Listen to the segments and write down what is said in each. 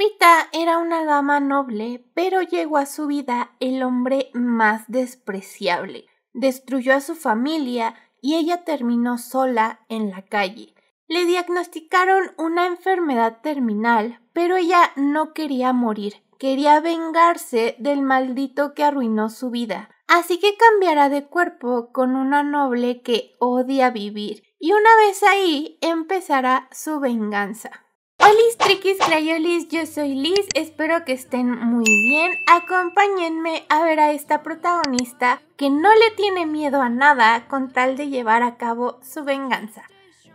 Rita era una dama noble, pero llegó a su vida el hombre más despreciable. Destruyó a su familia y ella terminó sola en la calle. Le diagnosticaron una enfermedad terminal, pero ella no quería morir, quería vengarse del maldito que arruinó su vida. Así que cambiará de cuerpo con una noble que odia vivir, y una vez ahí empezará su venganza. Hola triquis crayolis, yo soy Liz, espero que estén muy bien. Acompáñenme a ver a esta protagonista que no le tiene miedo a nada con tal de llevar a cabo su venganza.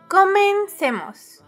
Comencemos.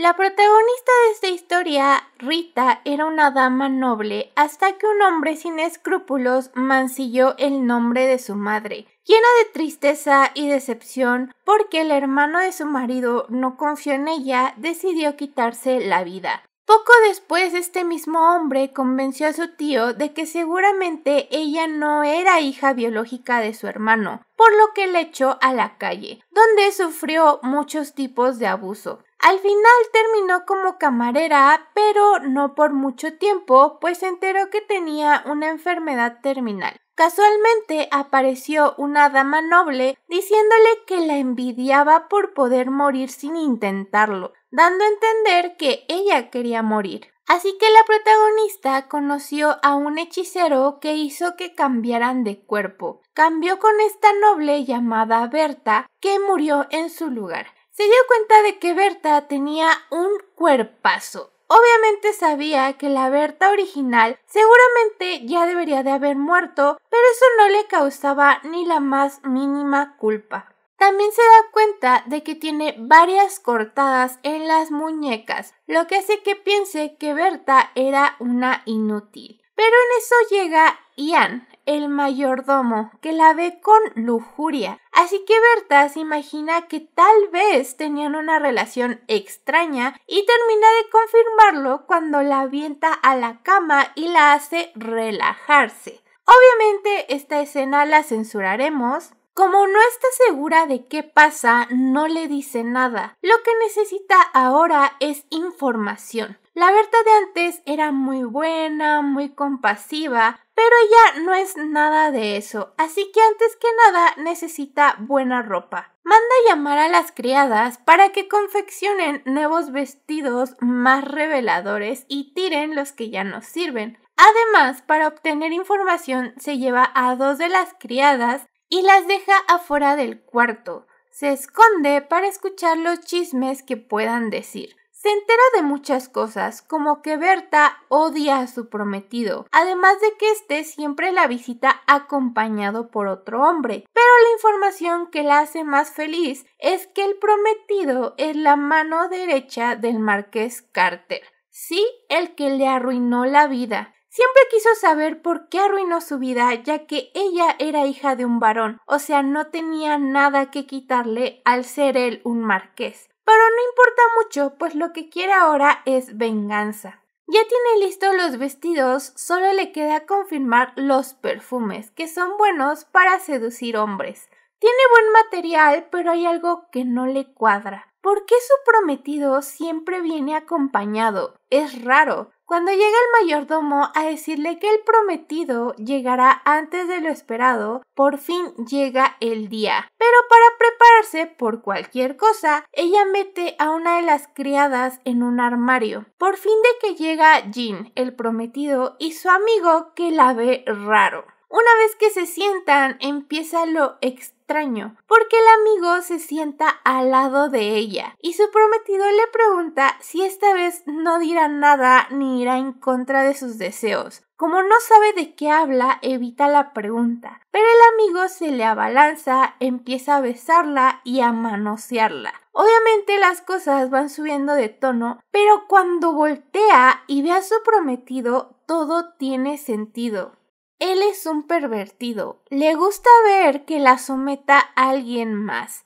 La protagonista de esta historia, Rita, era una dama noble hasta que un hombre sin escrúpulos mancilló el nombre de su madre, llena de tristeza y decepción porque el hermano de su marido no confió en ella, decidió quitarse la vida. Poco después este mismo hombre convenció a su tío de que seguramente ella no era hija biológica de su hermano, por lo que le echó a la calle, donde sufrió muchos tipos de abuso. Al final terminó como camarera, pero no por mucho tiempo, pues se enteró que tenía una enfermedad terminal. Casualmente apareció una dama noble diciéndole que la envidiaba por poder morir sin intentarlo, dando a entender que ella quería morir. Así que la protagonista conoció a un hechicero que hizo que cambiaran de cuerpo. Cambió con esta noble llamada Berta, que murió en su lugar se dio cuenta de que Berta tenía un cuerpazo. Obviamente sabía que la Berta original seguramente ya debería de haber muerto, pero eso no le causaba ni la más mínima culpa. También se da cuenta de que tiene varias cortadas en las muñecas, lo que hace que piense que Berta era una inútil. Pero en eso llega Ian, el mayordomo, que la ve con lujuria. Así que Berta se imagina que tal vez tenían una relación extraña y termina de confirmarlo cuando la avienta a la cama y la hace relajarse. Obviamente esta escena la censuraremos. Como no está segura de qué pasa, no le dice nada. Lo que necesita ahora es información. La Berta de antes era muy buena, muy compasiva, pero ella no es nada de eso, así que antes que nada necesita buena ropa. Manda llamar a las criadas para que confeccionen nuevos vestidos más reveladores y tiren los que ya no sirven. Además, para obtener información se lleva a dos de las criadas y las deja afuera del cuarto. Se esconde para escuchar los chismes que puedan decir. Se entera de muchas cosas, como que Berta odia a su prometido, además de que éste siempre la visita acompañado por otro hombre. Pero la información que la hace más feliz es que el prometido es la mano derecha del marqués Carter. Sí, el que le arruinó la vida. Siempre quiso saber por qué arruinó su vida, ya que ella era hija de un varón, o sea, no tenía nada que quitarle al ser él un marqués. Pero no importa mucho, pues lo que quiere ahora es venganza. Ya tiene listos los vestidos, solo le queda confirmar los perfumes, que son buenos para seducir hombres. Tiene buen material, pero hay algo que no le cuadra. ¿Por qué su prometido siempre viene acompañado? Es raro. Cuando llega el mayordomo a decirle que el prometido llegará antes de lo esperado, por fin llega el día. Pero para prepararse por cualquier cosa, ella mete a una de las criadas en un armario. Por fin de que llega Jean, el prometido, y su amigo que la ve raro. Una vez que se sientan, empieza lo extraño, porque el amigo se sienta al lado de ella y su prometido le pregunta si esta vez no dirá nada ni irá en contra de sus deseos. Como no sabe de qué habla, evita la pregunta, pero el amigo se le abalanza, empieza a besarla y a manosearla. Obviamente las cosas van subiendo de tono, pero cuando voltea y ve a su prometido, todo tiene sentido. Él es un pervertido. Le gusta ver que la someta a alguien más.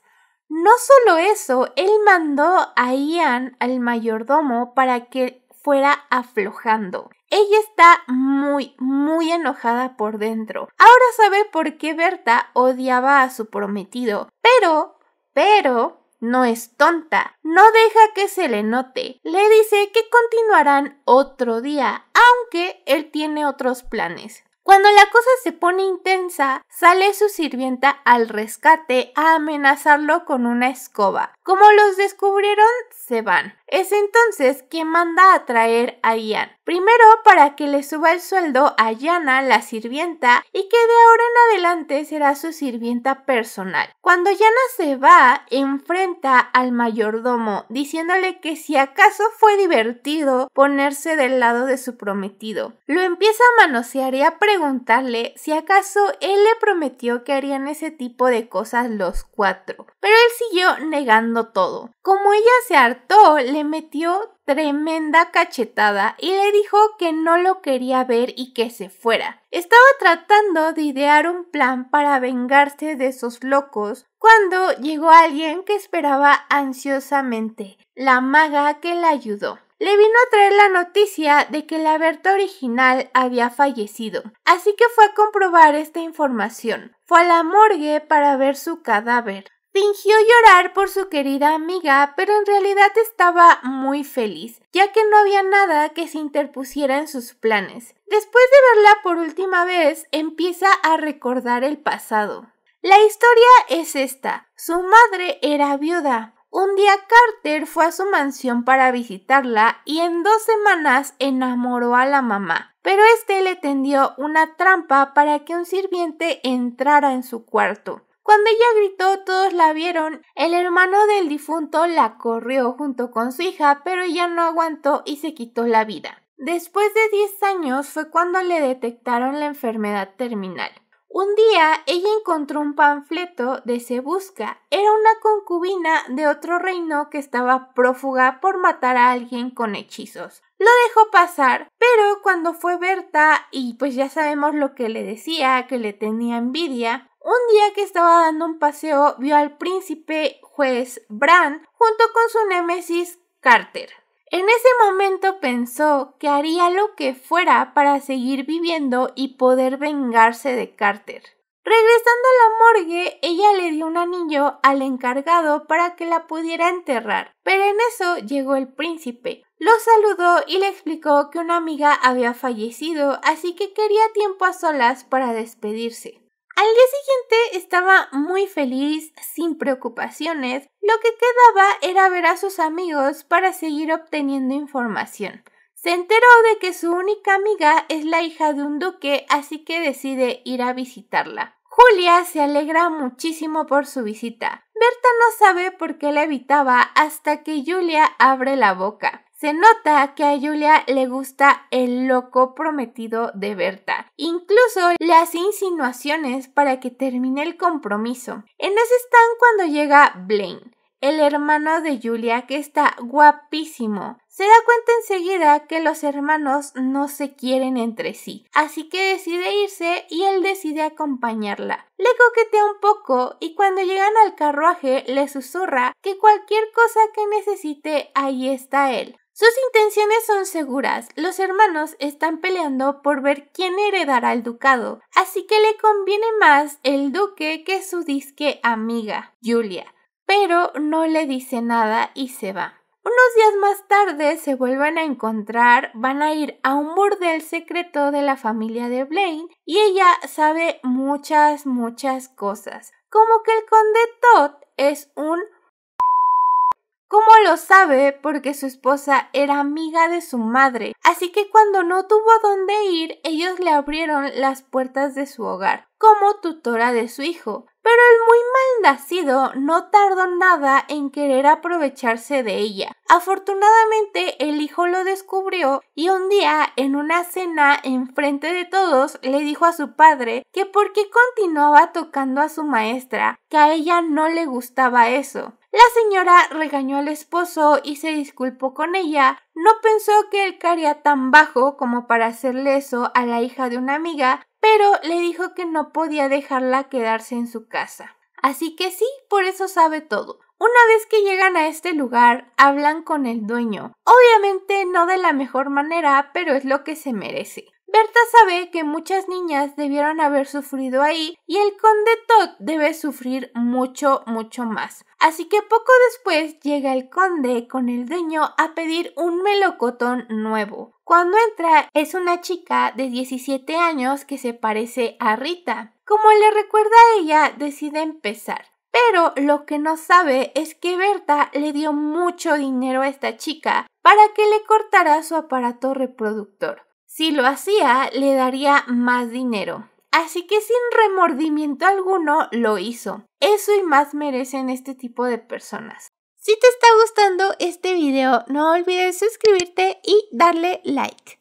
No solo eso, él mandó a Ian al mayordomo para que fuera aflojando. Ella está muy, muy enojada por dentro. Ahora sabe por qué Berta odiaba a su prometido, pero, pero, no es tonta, no deja que se le note, le dice que continuarán otro día, aunque él tiene otros planes. Cuando la cosa se pone intensa, sale su sirvienta al rescate a amenazarlo con una escoba. Como los descubrieron, se van. Es entonces que manda a traer a Ian, primero para que le suba el sueldo a Yana, la sirvienta, y que de ahora en adelante será su sirvienta personal. Cuando Yana se va, enfrenta al mayordomo, diciéndole que si acaso fue divertido ponerse del lado de su prometido. Lo empieza a manosear y a preguntarle si acaso él le prometió que harían ese tipo de cosas los cuatro, pero él siguió negando todo. Como ella se hartó, le metió tremenda cachetada y le dijo que no lo quería ver y que se fuera. Estaba tratando de idear un plan para vengarse de esos locos cuando llegó alguien que esperaba ansiosamente, la maga que la ayudó le vino a traer la noticia de que la Berta original había fallecido, así que fue a comprobar esta información. Fue a la morgue para ver su cadáver. Fingió llorar por su querida amiga, pero en realidad estaba muy feliz, ya que no había nada que se interpusiera en sus planes. Después de verla por última vez, empieza a recordar el pasado. La historia es esta. Su madre era viuda. Un día Carter fue a su mansión para visitarla y en dos semanas enamoró a la mamá, pero este le tendió una trampa para que un sirviente entrara en su cuarto. Cuando ella gritó, todos la vieron. El hermano del difunto la corrió junto con su hija, pero ella no aguantó y se quitó la vida. Después de 10 años fue cuando le detectaron la enfermedad terminal. Un día ella encontró un panfleto de Se Busca. Era una concubina de otro reino que estaba prófuga por matar a alguien con hechizos. Lo dejó pasar, pero cuando fue Berta y pues ya sabemos lo que le decía, que le tenía envidia, un día que estaba dando un paseo, vio al príncipe juez Bran junto con su némesis Carter. En ese momento pensó que haría lo que fuera para seguir viviendo y poder vengarse de Carter. Regresando a la morgue, ella le dio un anillo al encargado para que la pudiera enterrar, pero en eso llegó el príncipe. Lo saludó y le explicó que una amiga había fallecido, así que quería tiempo a solas para despedirse. Al día siguiente estaba muy feliz, sin preocupaciones. Lo que quedaba era ver a sus amigos para seguir obteniendo información. Se enteró de que su única amiga es la hija de un duque, así que decide ir a visitarla. Julia se alegra muchísimo por su visita. Berta no sabe por qué la evitaba hasta que Julia abre la boca. Se nota que a Julia le gusta el loco prometido de Berta. Incluso le hace insinuaciones para que termine el compromiso. En ese están cuando llega Blaine, el hermano de Julia que está guapísimo. Se da cuenta enseguida que los hermanos no se quieren entre sí, así que decide irse y él decide acompañarla. Le coquetea un poco y cuando llegan al carruaje le susurra que cualquier cosa que necesite ahí está él. Sus intenciones son seguras. Los hermanos están peleando por ver quién heredará el ducado, así que le conviene más el duque que su disque amiga, Julia. Pero no le dice nada y se va. Unos días más tarde se vuelven a encontrar, van a ir a un burdel secreto de la familia de Blaine y ella sabe muchas, muchas cosas, como que el conde Todd es un como lo sabe? Porque su esposa era amiga de su madre, así que cuando no tuvo dónde ir, ellos le abrieron las puertas de su hogar como tutora de su hijo. Pero el muy mal nacido no tardó nada en querer aprovecharse de ella. Afortunadamente el hijo lo descubrió y un día en una cena enfrente de todos le dijo a su padre que porque continuaba tocando a su maestra, que a ella no le gustaba eso. La señora regañó al esposo y se disculpó con ella. No pensó que él caería tan bajo como para hacerle eso a la hija de una amiga, pero le dijo que no podía dejarla quedarse en su casa. Así que sí, por eso sabe todo. Una vez que llegan a este lugar, hablan con el dueño. Obviamente no de la mejor manera, pero es lo que se merece. Berta sabe que muchas niñas debieron haber sufrido ahí y el conde Todd debe sufrir mucho, mucho más. Así que poco después llega el conde con el dueño a pedir un melocotón nuevo. Cuando entra es una chica de 17 años que se parece a Rita. Como le recuerda a ella, decide empezar. Pero lo que no sabe es que Berta le dio mucho dinero a esta chica para que le cortara su aparato reproductor. Si lo hacía, le daría más dinero. Así que sin remordimiento alguno lo hizo. Eso y más merecen este tipo de personas. Si te está gustando este video, no olvides suscribirte y darle like.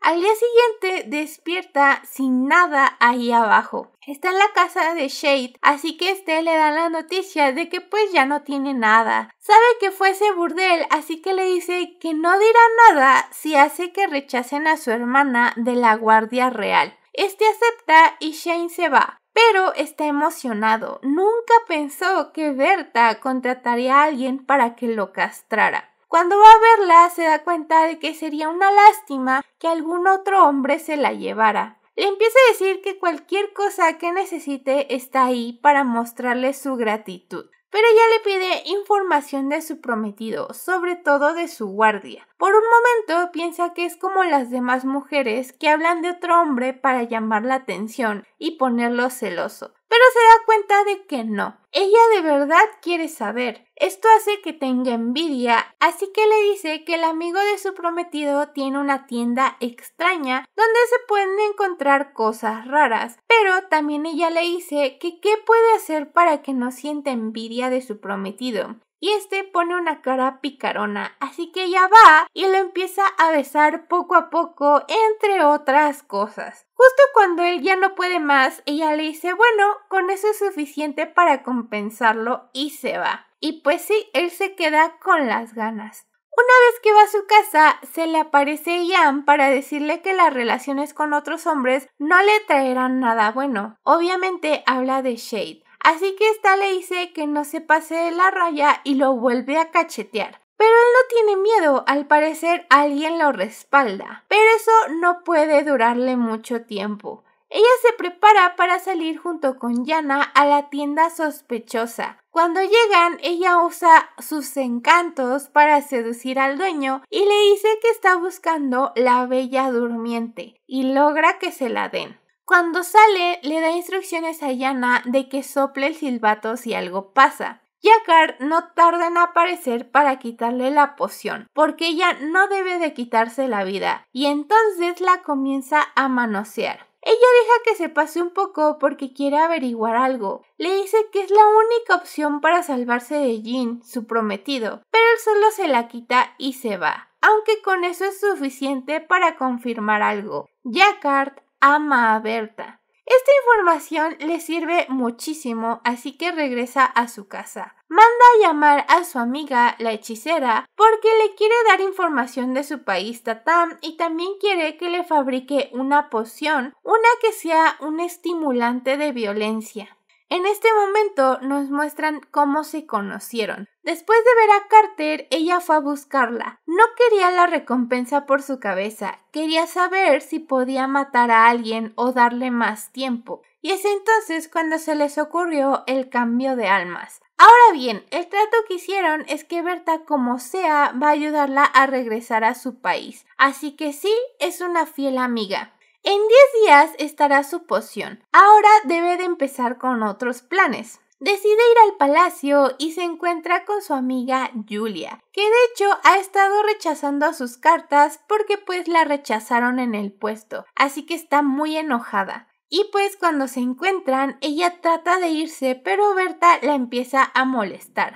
Al día siguiente despierta sin nada ahí abajo está en la casa de Shade, así que este le da la noticia de que pues ya no tiene nada. Sabe que fue ese burdel, así que le dice que no dirá nada si hace que rechacen a su hermana de la guardia real. Este acepta y Shane se va, pero está emocionado. Nunca pensó que Berta contrataría a alguien para que lo castrara. Cuando va a verla se da cuenta de que sería una lástima que algún otro hombre se la llevara le empieza a decir que cualquier cosa que necesite está ahí para mostrarle su gratitud. Pero ella le pide información de su prometido, sobre todo de su guardia. Por un momento piensa que es como las demás mujeres que hablan de otro hombre para llamar la atención y ponerlo celoso pero se da cuenta de que no. Ella de verdad quiere saber. Esto hace que tenga envidia, así que le dice que el amigo de su prometido tiene una tienda extraña donde se pueden encontrar cosas raras, pero también ella le dice que qué puede hacer para que no sienta envidia de su prometido y este pone una cara picarona, así que ella va y lo empieza a besar poco a poco, entre otras cosas. Justo cuando él ya no puede más, ella le dice, bueno, con eso es suficiente para compensarlo y se va. Y pues sí, él se queda con las ganas. Una vez que va a su casa, se le aparece Ian para decirle que las relaciones con otros hombres no le traerán nada bueno. Obviamente habla de Shade. Así que esta le dice que no se pase de la raya y lo vuelve a cachetear. Pero él no tiene miedo, al parecer alguien lo respalda. Pero eso no puede durarle mucho tiempo. Ella se prepara para salir junto con Yana a la tienda sospechosa. Cuando llegan, ella usa sus encantos para seducir al dueño y le dice que está buscando la bella durmiente y logra que se la den. Cuando sale, le da instrucciones a Yana de que sople el silbato si algo pasa. Yakar no tarda en aparecer para quitarle la poción, porque ella no debe de quitarse la vida, y entonces la comienza a manosear. Ella deja que se pase un poco porque quiere averiguar algo. Le dice que es la única opción para salvarse de Jin, su prometido, pero él solo se la quita y se va. Aunque con eso es suficiente para confirmar algo. Yakar ama a Berta. Esta información le sirve muchísimo, así que regresa a su casa. Manda a llamar a su amiga, la hechicera, porque le quiere dar información de su país Tatam y también quiere que le fabrique una poción, una que sea un estimulante de violencia. En este momento nos muestran cómo se conocieron. Después de ver a Carter, ella fue a buscarla. No quería la recompensa por su cabeza, quería saber si podía matar a alguien o darle más tiempo. Y es entonces cuando se les ocurrió el cambio de almas. Ahora bien, el trato que hicieron es que Berta como sea va a ayudarla a regresar a su país. Así que sí, es una fiel amiga. En 10 días estará su poción. Ahora debe de empezar con otros planes. Decide ir al palacio y se encuentra con su amiga Julia, que de hecho ha estado rechazando sus cartas porque pues la rechazaron en el puesto, así que está muy enojada. Y pues cuando se encuentran, ella trata de irse, pero Berta la empieza a molestar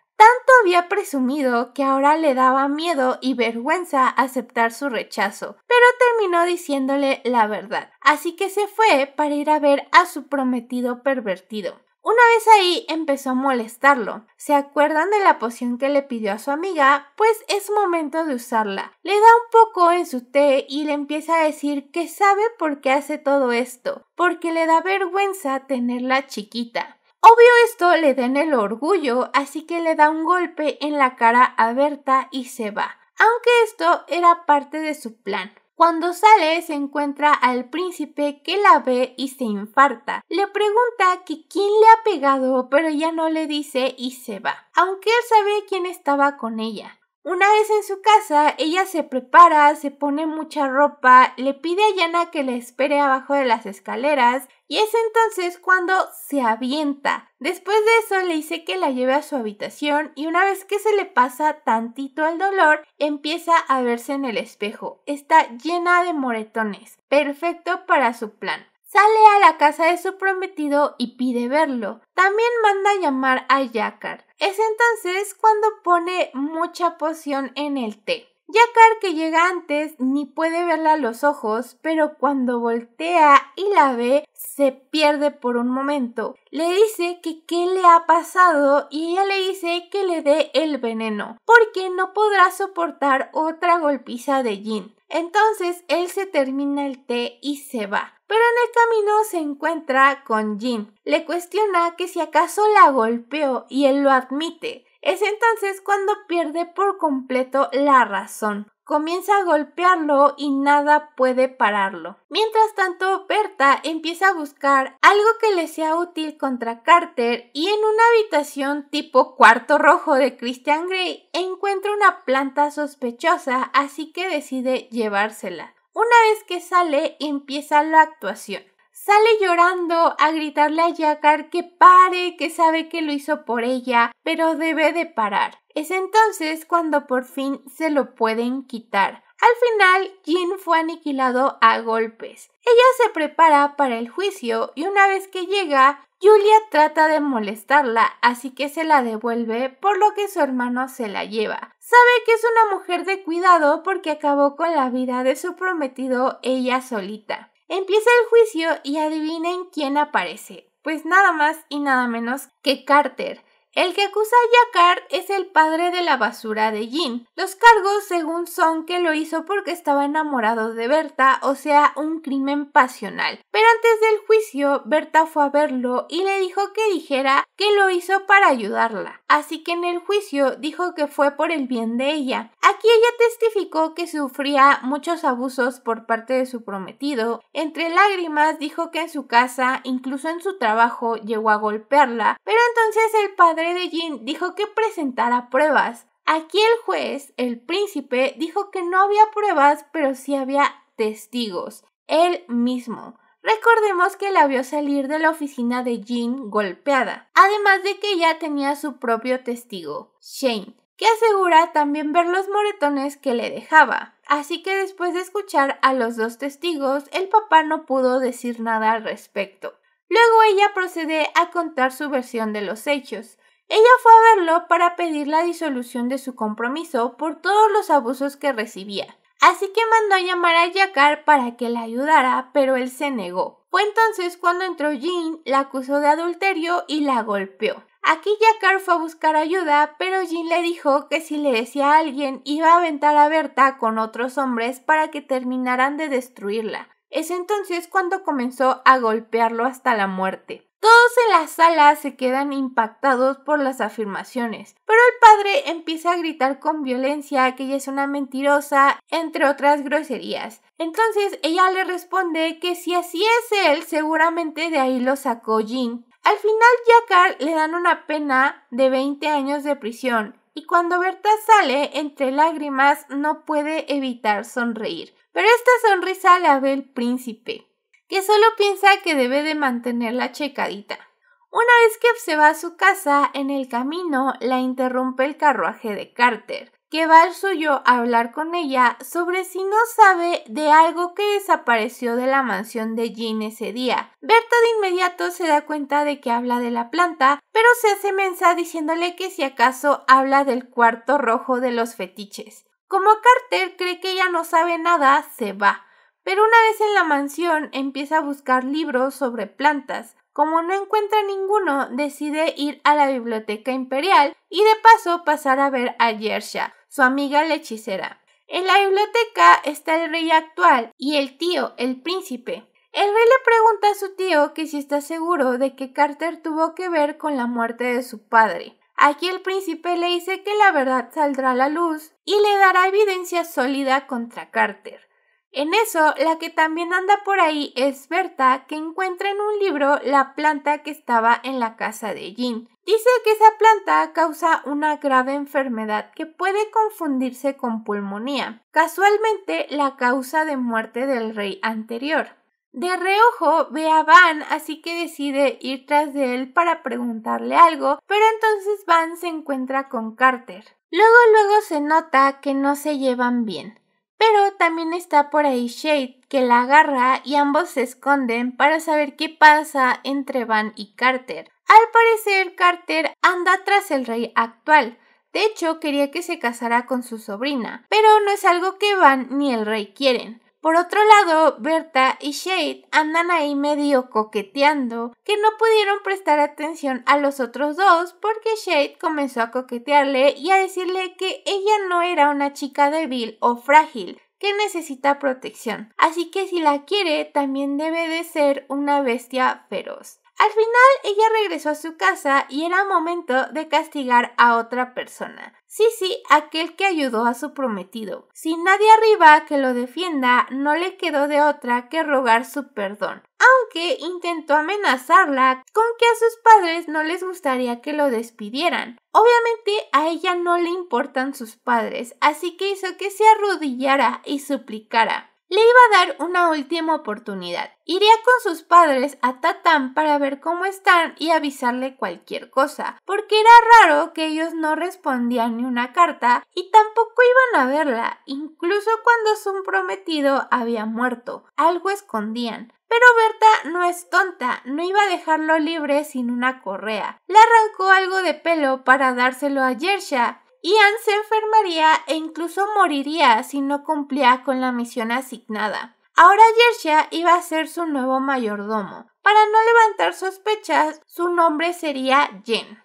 había presumido que ahora le daba miedo y vergüenza aceptar su rechazo, pero terminó diciéndole la verdad, así que se fue para ir a ver a su prometido pervertido. Una vez ahí empezó a molestarlo. ¿Se acuerdan de la poción que le pidió a su amiga? Pues es momento de usarla. Le da un poco en su té y le empieza a decir que sabe por qué hace todo esto, porque le da vergüenza tenerla chiquita. Obvio esto le den el orgullo, así que le da un golpe en la cara a Berta y se va, aunque esto era parte de su plan. Cuando sale se encuentra al príncipe que la ve y se infarta. Le pregunta que quién le ha pegado, pero ya no le dice y se va, aunque él sabe quién estaba con ella. Una vez en su casa, ella se prepara, se pone mucha ropa, le pide a Yana que le espere abajo de las escaleras y es entonces cuando se avienta. Después de eso le dice que la lleve a su habitación y una vez que se le pasa tantito el dolor, empieza a verse en el espejo. Está llena de moretones, perfecto para su plan. Sale a la casa de su prometido y pide verlo. También manda llamar a Yakar. Es entonces cuando pone mucha poción en el té. Yakar que llega antes ni puede verla a los ojos, pero cuando voltea y la ve, se pierde por un momento. Le dice que qué le ha pasado y ella le dice que le dé el veneno, porque no podrá soportar otra golpiza de Jin. Entonces él se termina el té y se va pero en el camino se encuentra con Jim, Le cuestiona que si acaso la golpeó y él lo admite. Es entonces cuando pierde por completo la razón. Comienza a golpearlo y nada puede pararlo. Mientras tanto, Berta empieza a buscar algo que le sea útil contra Carter y en una habitación tipo cuarto rojo de Christian Grey encuentra una planta sospechosa, así que decide llevársela. Una vez que sale, empieza la actuación. Sale llorando a gritarle a Yakar que pare, que sabe que lo hizo por ella, pero debe de parar. Es entonces cuando por fin se lo pueden quitar. Al final, Jean fue aniquilado a golpes. Ella se prepara para el juicio y una vez que llega, Julia trata de molestarla, así que se la devuelve, por lo que su hermano se la lleva. Sabe que es una mujer de cuidado porque acabó con la vida de su prometido ella solita. Empieza el juicio y adivinen quién aparece. Pues nada más y nada menos que Carter, el que acusa a Jacquard es el padre de la basura de Jin. Los cargos, según son, que lo hizo porque estaba enamorado de Berta, o sea, un crimen pasional. Pero antes del juicio, Berta fue a verlo y le dijo que dijera que lo hizo para ayudarla. Así que en el juicio dijo que fue por el bien de ella. Aquí ella testificó que sufría muchos abusos por parte de su prometido. Entre lágrimas dijo que en su casa, incluso en su trabajo, llegó a golpearla, pero entonces el padre de Jean dijo que presentara pruebas. Aquí el juez, el príncipe, dijo que no había pruebas, pero sí había testigos. Él mismo. Recordemos que la vio salir de la oficina de Jean golpeada, además de que ya tenía su propio testigo, Shane, que asegura también ver los moretones que le dejaba. Así que después de escuchar a los dos testigos, el papá no pudo decir nada al respecto. Luego ella procede a contar su versión de los hechos. Ella fue a verlo para pedir la disolución de su compromiso por todos los abusos que recibía. Así que mandó a llamar a Yakar para que la ayudara, pero él se negó. Fue entonces cuando entró Jean, la acusó de adulterio y la golpeó. Aquí Yakar fue a buscar ayuda, pero Jean le dijo que si le decía a alguien iba a aventar a Berta con otros hombres para que terminaran de destruirla. Es entonces cuando comenzó a golpearlo hasta la muerte. Todos en la sala se quedan impactados por las afirmaciones, pero el padre empieza a gritar con violencia que ella es una mentirosa, entre otras groserías. Entonces ella le responde que si así es él, seguramente de ahí lo sacó Jin. Al final Jackal le dan una pena de 20 años de prisión y cuando Berta sale entre lágrimas no puede evitar sonreír. Pero esta sonrisa la ve el príncipe que solo piensa que debe de mantenerla checadita. Una vez que se va a su casa, en el camino la interrumpe el carruaje de Carter, que va al suyo a hablar con ella sobre si no sabe de algo que desapareció de la mansión de Jean ese día. Berta de inmediato se da cuenta de que habla de la planta, pero se hace mensa diciéndole que si acaso habla del cuarto rojo de los fetiches. Como Carter cree que ella no sabe nada, se va. Pero una vez en la mansión empieza a buscar libros sobre plantas. Como no encuentra ninguno, decide ir a la biblioteca imperial y de paso pasar a ver a Yersha, su amiga lechicera. hechicera. En la biblioteca está el rey actual y el tío, el príncipe. El rey le pregunta a su tío que si está seguro de que Carter tuvo que ver con la muerte de su padre. Aquí el príncipe le dice que la verdad saldrá a la luz y le dará evidencia sólida contra Carter. En eso, la que también anda por ahí es Berta, que encuentra en un libro la planta que estaba en la casa de Jean. Dice que esa planta causa una grave enfermedad que puede confundirse con pulmonía, casualmente la causa de muerte del rey anterior. De reojo ve a Van, así que decide ir tras de él para preguntarle algo, pero entonces Van se encuentra con Carter. Luego luego se nota que no se llevan bien. Pero también está por ahí Shade, que la agarra y ambos se esconden para saber qué pasa entre Van y Carter. Al parecer, Carter anda tras el rey actual. De hecho, quería que se casara con su sobrina, pero no es algo que Van ni el rey quieren. Por otro lado, Berta y Shade andan ahí medio coqueteando, que no pudieron prestar atención a los otros dos porque Shade comenzó a coquetearle y a decirle que ella no era una chica débil o frágil, que necesita protección. Así que si la quiere, también debe de ser una bestia feroz. Al final ella regresó a su casa y era momento de castigar a otra persona. Sí, sí, aquel que ayudó a su prometido. Sin nadie arriba que lo defienda, no le quedó de otra que rogar su perdón, aunque intentó amenazarla con que a sus padres no les gustaría que lo despidieran. Obviamente a ella no le importan sus padres, así que hizo que se arrodillara y suplicara le iba a dar una última oportunidad. Iría con sus padres a Tatán para ver cómo están y avisarle cualquier cosa, porque era raro que ellos no respondían ni una carta y tampoco iban a verla, incluso cuando su prometido había muerto. Algo escondían, pero Berta no es tonta, no iba a dejarlo libre sin una correa. Le arrancó algo de pelo para dárselo a Yersha Ian se enfermaría e incluso moriría si no cumplía con la misión asignada. Ahora Yersha iba a ser su nuevo mayordomo. Para no levantar sospechas, su nombre sería Jen.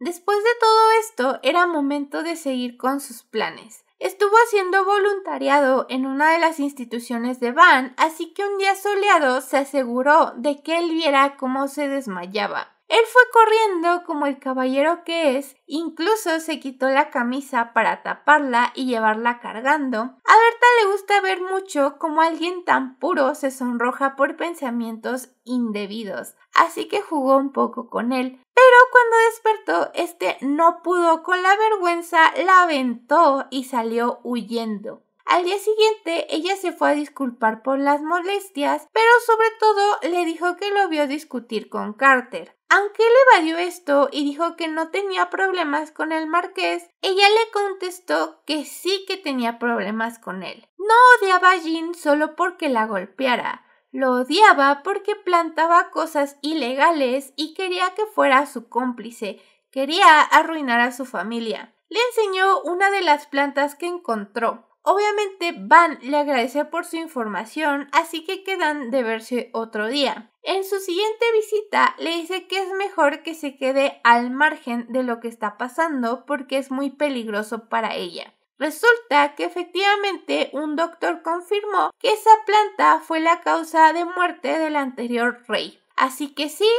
Después de todo esto, era momento de seguir con sus planes. Estuvo haciendo voluntariado en una de las instituciones de Van, así que un día soleado se aseguró de que él viera cómo se desmayaba. Él fue corriendo como el caballero que es, incluso se quitó la camisa para taparla y llevarla cargando. A Berta le gusta ver mucho cómo alguien tan puro se sonroja por pensamientos indebidos, así que jugó un poco con él. Pero cuando despertó, este no pudo con la vergüenza, la aventó y salió huyendo. Al día siguiente ella se fue a disculpar por las molestias, pero sobre todo le dijo que lo vio discutir con Carter. Aunque él evadió esto y dijo que no tenía problemas con el marqués, ella le contestó que sí que tenía problemas con él. No odiaba a Jean solo porque la golpeara, lo odiaba porque plantaba cosas ilegales y quería que fuera su cómplice, quería arruinar a su familia. Le enseñó una de las plantas que encontró. Obviamente Van le agradece por su información, así que quedan de verse otro día. En su siguiente visita le dice que es mejor que se quede al margen de lo que está pasando porque es muy peligroso para ella. Resulta que efectivamente un doctor confirmó que esa planta fue la causa de muerte del anterior rey. Así que sí,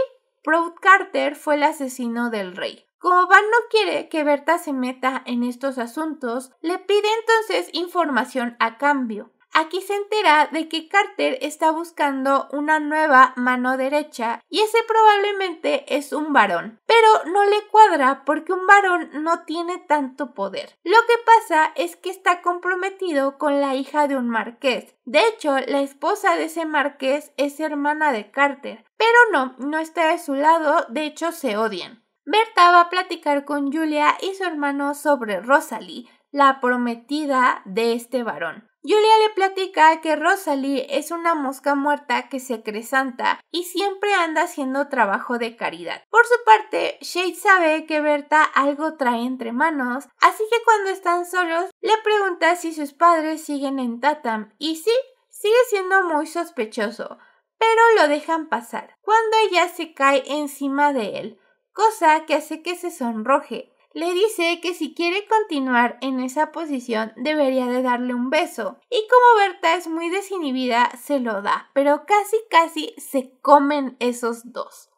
Proud Carter fue el asesino del rey. Como Van no quiere que Berta se meta en estos asuntos, le pide entonces información a cambio. Aquí se entera de que Carter está buscando una nueva mano derecha y ese probablemente es un varón, pero no le cuadra porque un varón no tiene tanto poder. Lo que pasa es que está comprometido con la hija de un marqués. De hecho, la esposa de ese marqués es hermana de Carter, pero no, no está de su lado, de hecho se odian. Berta va a platicar con Julia y su hermano sobre Rosalie, la prometida de este varón. Julia le platica que Rosalie es una mosca muerta que se santa y siempre anda haciendo trabajo de caridad. Por su parte, Shade sabe que Berta algo trae entre manos, así que cuando están solos le pregunta si sus padres siguen en Tatam y sí, sigue siendo muy sospechoso, pero lo dejan pasar. Cuando ella se cae encima de él, cosa que hace que se sonroje le dice que si quiere continuar en esa posición debería de darle un beso. Y como Berta es muy desinhibida, se lo da, pero casi casi se comen esos dos.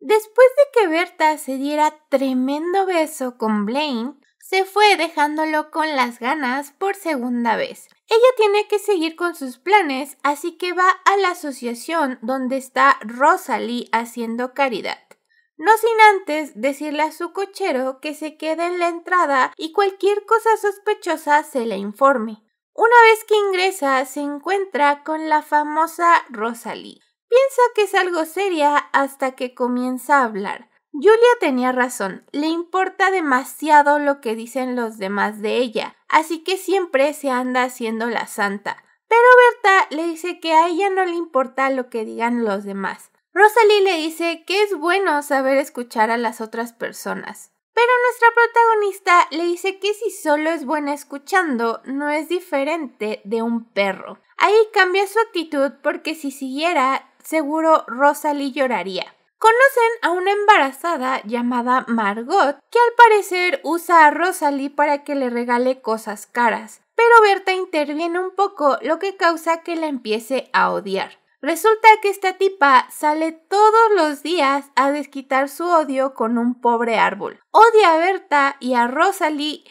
Después de que Berta se diera tremendo beso con Blaine, se fue dejándolo con las ganas por segunda vez. Ella tiene que seguir con sus planes, así que va a la asociación donde está Rosalie haciendo caridad. No sin antes decirle a su cochero que se quede en la entrada y cualquier cosa sospechosa se le informe. Una vez que ingresa, se encuentra con la famosa Rosalie. Piensa que es algo seria hasta que comienza a hablar. Julia tenía razón, le importa demasiado lo que dicen los demás de ella, así que siempre se anda haciendo la santa. Pero Berta le dice que a ella no le importa lo que digan los demás. Rosalie le dice que es bueno saber escuchar a las otras personas, pero nuestra protagonista le dice que si solo es buena escuchando, no es diferente de un perro. Ahí cambia su actitud porque si siguiera, seguro Rosalie lloraría. Conocen a una embarazada llamada Margot, que al parecer usa a Rosalie para que le regale cosas caras, pero Berta interviene un poco, lo que causa que la empiece a odiar. Resulta que esta tipa sale todos los días a desquitar su odio con un pobre árbol. Odia a Berta y a Rosalie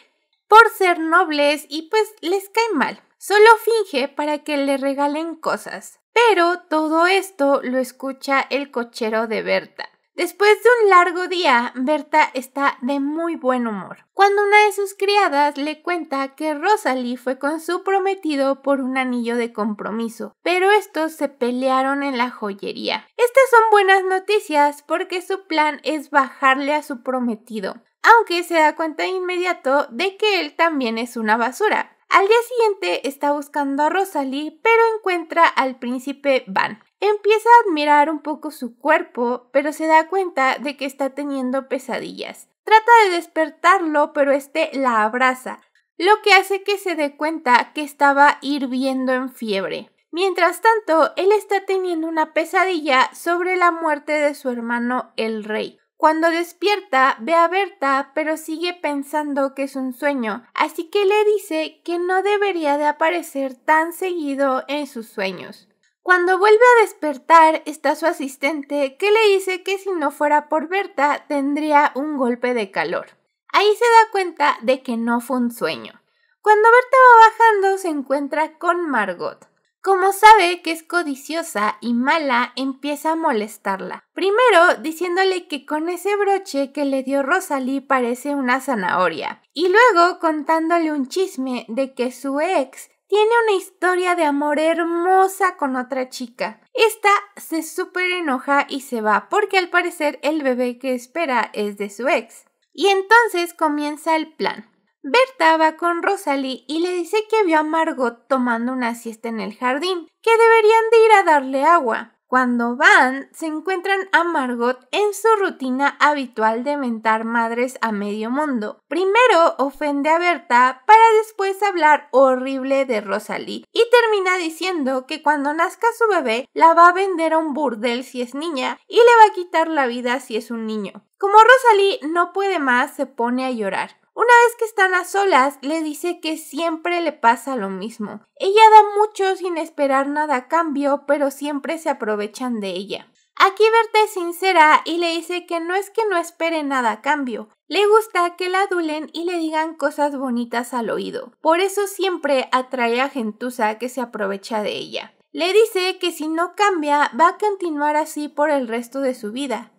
por ser nobles y pues les cae mal. Solo finge para que le regalen cosas. Pero todo esto lo escucha el cochero de Berta. Después de un largo día, Berta está de muy buen humor, cuando una de sus criadas le cuenta que Rosalie fue con su prometido por un anillo de compromiso, pero estos se pelearon en la joyería. Estas son buenas noticias porque su plan es bajarle a su prometido, aunque se da cuenta inmediato de que él también es una basura. Al día siguiente está buscando a Rosalie, pero encuentra al príncipe Van, Empieza a admirar un poco su cuerpo, pero se da cuenta de que está teniendo pesadillas. Trata de despertarlo, pero este la abraza, lo que hace que se dé cuenta que estaba hirviendo en fiebre. Mientras tanto, él está teniendo una pesadilla sobre la muerte de su hermano el rey. Cuando despierta, ve a Berta, pero sigue pensando que es un sueño, así que le dice que no debería de aparecer tan seguido en sus sueños. Cuando vuelve a despertar está su asistente que le dice que si no fuera por Berta tendría un golpe de calor. Ahí se da cuenta de que no fue un sueño. Cuando Berta va bajando se encuentra con Margot. Como sabe que es codiciosa y mala, empieza a molestarla. Primero diciéndole que con ese broche que le dio Rosalie parece una zanahoria. Y luego contándole un chisme de que su ex tiene una historia de amor hermosa con otra chica. Esta se súper enoja y se va porque al parecer el bebé que espera es de su ex. Y entonces comienza el plan. Berta va con Rosalie y le dice que vio a Margot tomando una siesta en el jardín, que deberían de ir a darle agua. Cuando van, se encuentran a Margot en su rutina habitual de mentar madres a medio mundo. Primero ofende a Berta para después hablar horrible de Rosalie y termina diciendo que cuando nazca su bebé la va a vender a un burdel si es niña y le va a quitar la vida si es un niño. Como Rosalie no puede más, se pone a llorar. Una vez que están a solas, le dice que siempre le pasa lo mismo. Ella da mucho sin esperar nada a cambio, pero siempre se aprovechan de ella. Aquí Berta es sincera y le dice que no es que no espere nada a cambio, le gusta que la adulen y le digan cosas bonitas al oído. Por eso siempre atrae a gentuza que se aprovecha de ella. Le dice que si no cambia va a continuar así por el resto de su vida,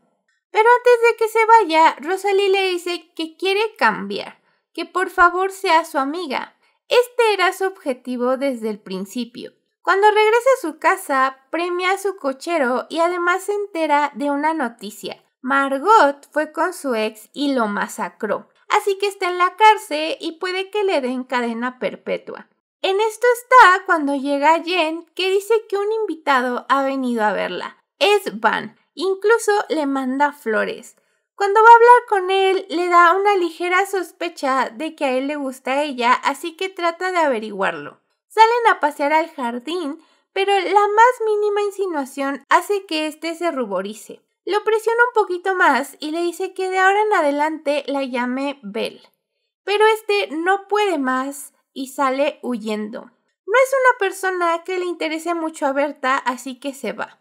pero antes de que se vaya, Rosalie le dice que quiere cambiar, que por favor sea su amiga. Este era su objetivo desde el principio. Cuando regresa a su casa, premia a su cochero y además se entera de una noticia. Margot fue con su ex y lo masacró. Así que está en la cárcel y puede que le den cadena perpetua. En esto está cuando llega Jen, que dice que un invitado ha venido a verla. Es Van, Incluso le manda flores. Cuando va a hablar con él, le da una ligera sospecha de que a él le gusta ella, así que trata de averiguarlo. Salen a pasear al jardín, pero la más mínima insinuación hace que éste se ruborice. Lo presiona un poquito más y le dice que de ahora en adelante la llame Belle. Pero este no puede más y sale huyendo. No es una persona que le interese mucho a Berta, así que se va.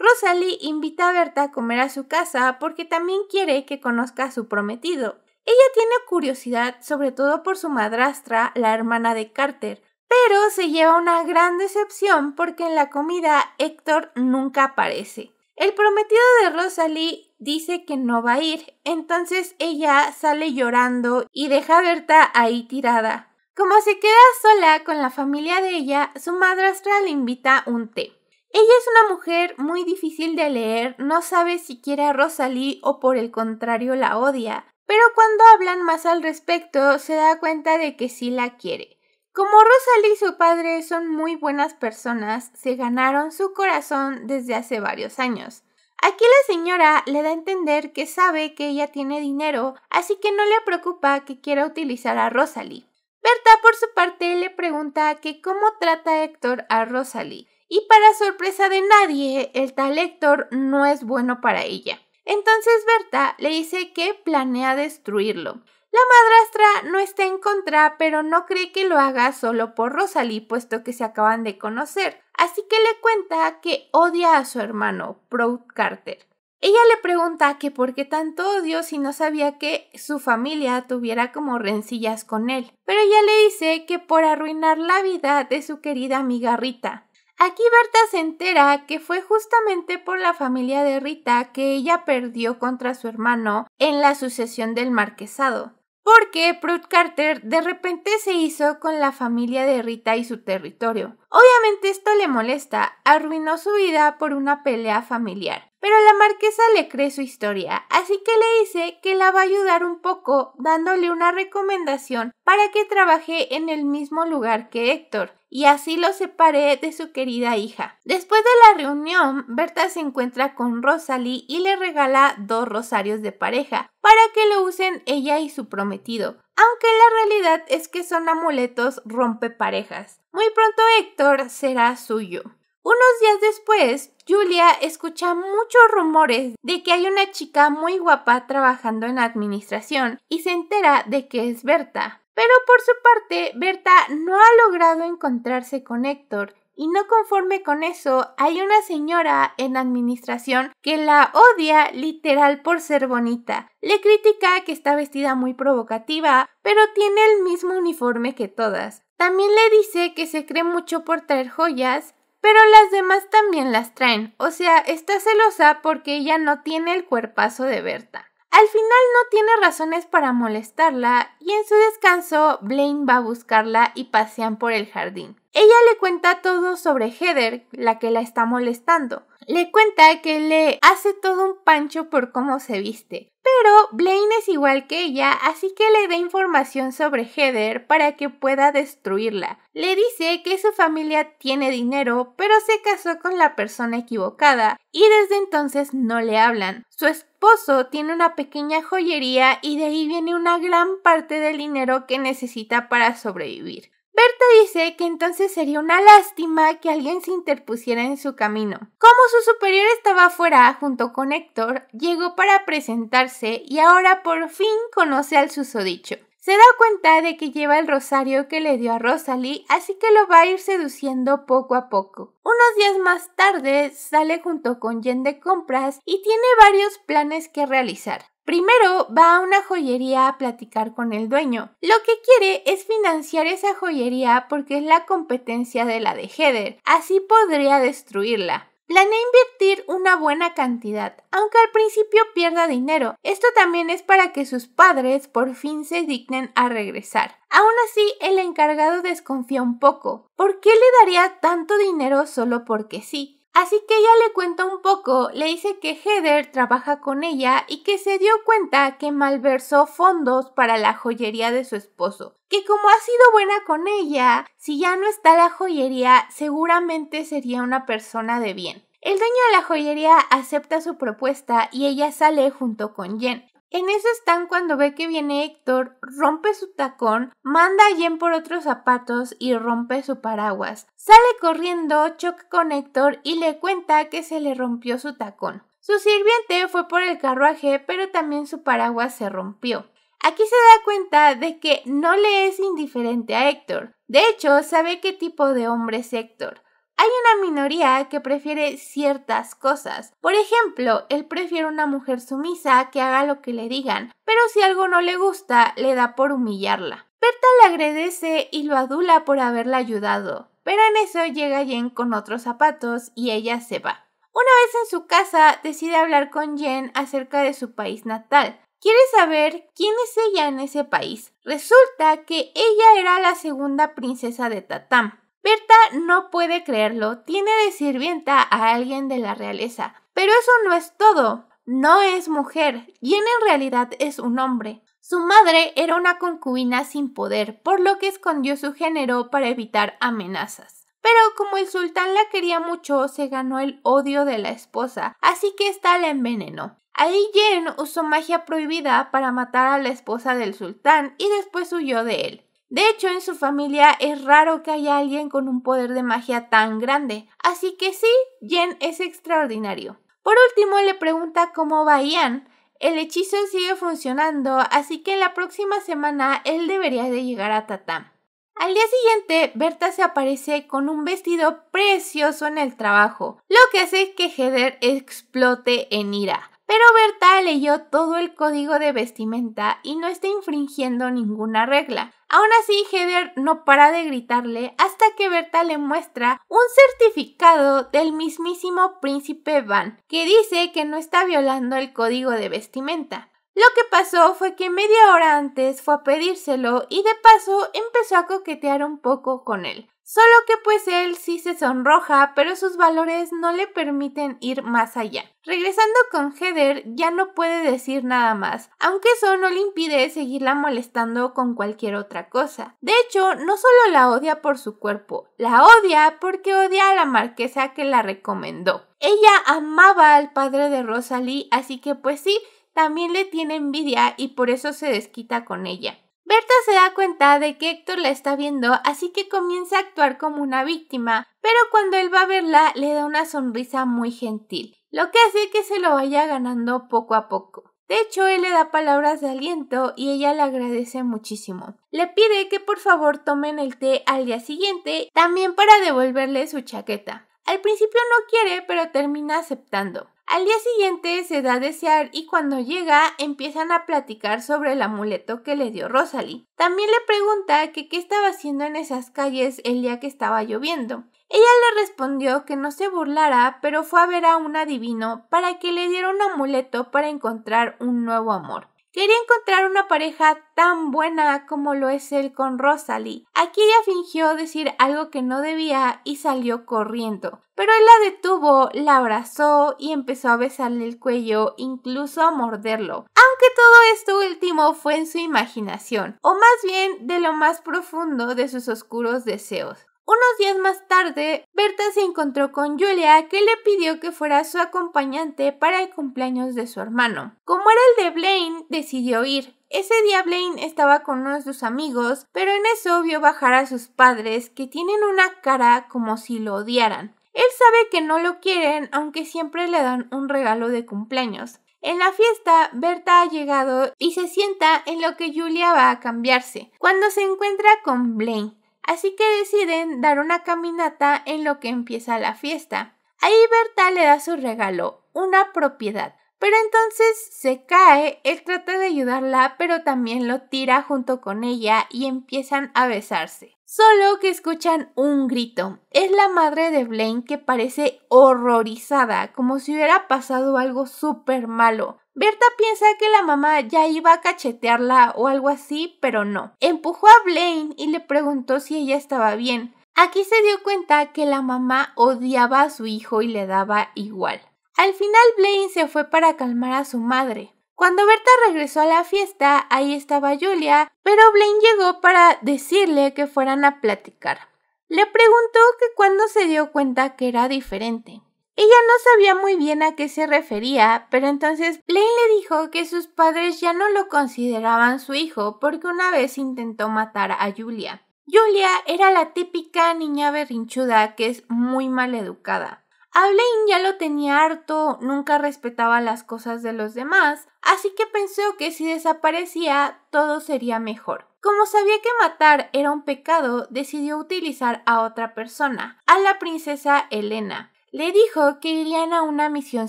Rosalie invita a Berta a comer a su casa porque también quiere que conozca a su prometido. Ella tiene curiosidad sobre todo por su madrastra, la hermana de Carter, pero se lleva una gran decepción porque en la comida Héctor nunca aparece. El prometido de Rosalie dice que no va a ir, entonces ella sale llorando y deja a Berta ahí tirada. Como se queda sola con la familia de ella, su madrastra le invita un té. Ella es una mujer muy difícil de leer, no sabe si quiere a Rosalie o por el contrario la odia, pero cuando hablan más al respecto se da cuenta de que sí la quiere. Como Rosalie y su padre son muy buenas personas, se ganaron su corazón desde hace varios años. Aquí la señora le da a entender que sabe que ella tiene dinero, así que no le preocupa que quiera utilizar a Rosalie. Berta, por su parte, le pregunta que cómo trata Héctor a Rosalie y para sorpresa de nadie, el tal Héctor no es bueno para ella. Entonces Berta le dice que planea destruirlo. La madrastra no está en contra, pero no cree que lo haga solo por Rosalie, puesto que se acaban de conocer. Así que le cuenta que odia a su hermano, Proud Carter. Ella le pregunta que por qué tanto odio si no sabía que su familia tuviera como rencillas con él, pero ella le dice que por arruinar la vida de su querida amiga Rita. Aquí Berta se entera que fue justamente por la familia de Rita que ella perdió contra su hermano en la sucesión del marquesado, porque Prud Carter de repente se hizo con la familia de Rita y su territorio. Obviamente esto le molesta, arruinó su vida por una pelea familiar. Pero la marquesa le cree su historia, así que le dice que la va a ayudar un poco dándole una recomendación para que trabaje en el mismo lugar que Héctor, y así lo separé de su querida hija. Después de la reunión, Berta se encuentra con Rosalie y le regala dos rosarios de pareja para que lo usen ella y su prometido, aunque la realidad es que son amuletos rompe parejas. Muy pronto Héctor será suyo. Unos días después, Julia escucha muchos rumores de que hay una chica muy guapa trabajando en administración y se entera de que es Berta. Pero por su parte, Berta no ha logrado encontrarse con Héctor y no conforme con eso, hay una señora en administración que la odia literal por ser bonita. Le critica que está vestida muy provocativa, pero tiene el mismo uniforme que todas. También le dice que se cree mucho por traer joyas, pero las demás también las traen. O sea, está celosa porque ella no tiene el cuerpazo de Berta. Al final no tiene razones para molestarla y en su descanso Blaine va a buscarla y pasean por el jardín. Ella le cuenta todo sobre Heather, la que la está molestando le cuenta que le hace todo un pancho por cómo se viste. Pero Blaine es igual que ella, así que le da información sobre Heather para que pueda destruirla. Le dice que su familia tiene dinero, pero se casó con la persona equivocada y desde entonces no le hablan. Su esposo tiene una pequeña joyería y de ahí viene una gran parte del dinero que necesita para sobrevivir. Berta dice que entonces sería una lástima que alguien se interpusiera en su camino. Como su superior estaba afuera junto con Héctor, llegó para presentarse y ahora por fin conoce al susodicho. Se da cuenta de que lleva el rosario que le dio a Rosalie, así que lo va a ir seduciendo poco a poco. Unos días más tarde sale junto con Jen de compras y tiene varios planes que realizar. Primero va a una joyería a platicar con el dueño. Lo que quiere es financiar esa joyería porque es la competencia de la de Heather. Así podría destruirla. Planea invertir una buena cantidad, aunque al principio pierda dinero. Esto también es para que sus padres por fin se dignen a regresar. Aún así, el encargado desconfía un poco. ¿Por qué le daría tanto dinero solo porque sí? Así que ella le cuenta un poco, le dice que Heather trabaja con ella y que se dio cuenta que malversó fondos para la joyería de su esposo, que como ha sido buena con ella, si ya no está la joyería, seguramente sería una persona de bien. El dueño de la joyería acepta su propuesta y ella sale junto con Jen. En ese están cuando ve que viene Héctor, rompe su tacón, manda a Jen por otros zapatos y rompe su paraguas. Sale corriendo, choca con Héctor y le cuenta que se le rompió su tacón. Su sirviente fue por el carruaje, pero también su paraguas se rompió. Aquí se da cuenta de que no le es indiferente a Héctor. De hecho, sabe qué tipo de hombre es Héctor. Hay una minoría que prefiere ciertas cosas. Por ejemplo, él prefiere una mujer sumisa que haga lo que le digan, pero si algo no le gusta, le da por humillarla. Berta le agradece y lo adula por haberla ayudado, pero en eso llega Jen con otros zapatos y ella se va. Una vez en su casa, decide hablar con Jen acerca de su país natal. Quiere saber quién es ella en ese país. Resulta que ella era la segunda princesa de Tatam. Berta no puede creerlo, tiene de sirvienta a alguien de la realeza. Pero eso no es todo. No es mujer, Yen en realidad es un hombre. Su madre era una concubina sin poder, por lo que escondió su género para evitar amenazas. Pero como el sultán la quería mucho, se ganó el odio de la esposa, así que esta la envenenó. Ahí Jen usó magia prohibida para matar a la esposa del sultán y después huyó de él. De hecho, en su familia es raro que haya alguien con un poder de magia tan grande, así que sí, Jen es extraordinario. Por último, le pregunta cómo va Ian. El hechizo sigue funcionando, así que la próxima semana él debería de llegar a Tatam. Al día siguiente, Berta se aparece con un vestido precioso en el trabajo, lo que hace que Heather explote en ira. Pero Berta leyó todo el código de vestimenta y no está infringiendo ninguna regla. Aún así, Heather no para de gritarle hasta que Berta le muestra un certificado del mismísimo príncipe Van, que dice que no está violando el código de vestimenta. Lo que pasó fue que media hora antes fue a pedírselo y de paso empezó a coquetear un poco con él. Solo que pues él sí se sonroja, pero sus valores no le permiten ir más allá. Regresando con Heather, ya no puede decir nada más, aunque eso no le impide seguirla molestando con cualquier otra cosa. De hecho, no solo la odia por su cuerpo, la odia porque odia a la marquesa que la recomendó. Ella amaba al padre de Rosalie, así que pues sí, también le tiene envidia y por eso se desquita con ella. Berta se da cuenta de que Héctor la está viendo, así que comienza a actuar como una víctima, pero cuando él va a verla le da una sonrisa muy gentil, lo que hace que se lo vaya ganando poco a poco. De hecho, él le da palabras de aliento y ella le agradece muchísimo. Le pide que por favor tomen el té al día siguiente, también para devolverle su chaqueta. Al principio no quiere, pero termina aceptando. Al día siguiente se da a desear y cuando llega empiezan a platicar sobre el amuleto que le dio Rosalie. También le pregunta que qué estaba haciendo en esas calles el día que estaba lloviendo. Ella le respondió que no se burlara, pero fue a ver a un adivino para que le diera un amuleto para encontrar un nuevo amor. Quería encontrar una pareja tan buena como lo es él con Rosalie. Aquí ella fingió decir algo que no debía y salió corriendo. Pero él la detuvo, la abrazó y empezó a besarle el cuello, incluso a morderlo. Aunque todo esto último fue en su imaginación, o más bien de lo más profundo de sus oscuros deseos. Unos días más tarde, Berta se encontró con Julia, que le pidió que fuera su acompañante para el cumpleaños de su hermano. Como era el de Blaine, decidió ir. Ese día Blaine estaba con uno de sus amigos, pero en eso vio bajar a sus padres, que tienen una cara como si lo odiaran. Él sabe que no lo quieren, aunque siempre le dan un regalo de cumpleaños. En la fiesta, Berta ha llegado y se sienta en lo que Julia va a cambiarse, cuando se encuentra con Blaine así que deciden dar una caminata en lo que empieza la fiesta. Ahí Berta le da su regalo, una propiedad, pero entonces se cae, él trata de ayudarla, pero también lo tira junto con ella y empiezan a besarse. Solo que escuchan un grito. Es la madre de Blaine que parece horrorizada, como si hubiera pasado algo súper malo. Berta piensa que la mamá ya iba a cachetearla o algo así, pero no. Empujó a Blaine y le preguntó si ella estaba bien. Aquí se dio cuenta que la mamá odiaba a su hijo y le daba igual. Al final Blaine se fue para calmar a su madre. Cuando Berta regresó a la fiesta, ahí estaba Julia, pero Blaine llegó para decirle que fueran a platicar. Le preguntó que cuando se dio cuenta que era diferente. Ella no sabía muy bien a qué se refería, pero entonces Blaine le dijo que sus padres ya no lo consideraban su hijo porque una vez intentó matar a Julia. Julia era la típica niña berrinchuda que es muy mal educada. A Blaine ya lo tenía harto, nunca respetaba las cosas de los demás, así que pensó que si desaparecía todo sería mejor. Como sabía que matar era un pecado, decidió utilizar a otra persona, a la princesa Elena le dijo que irían a una misión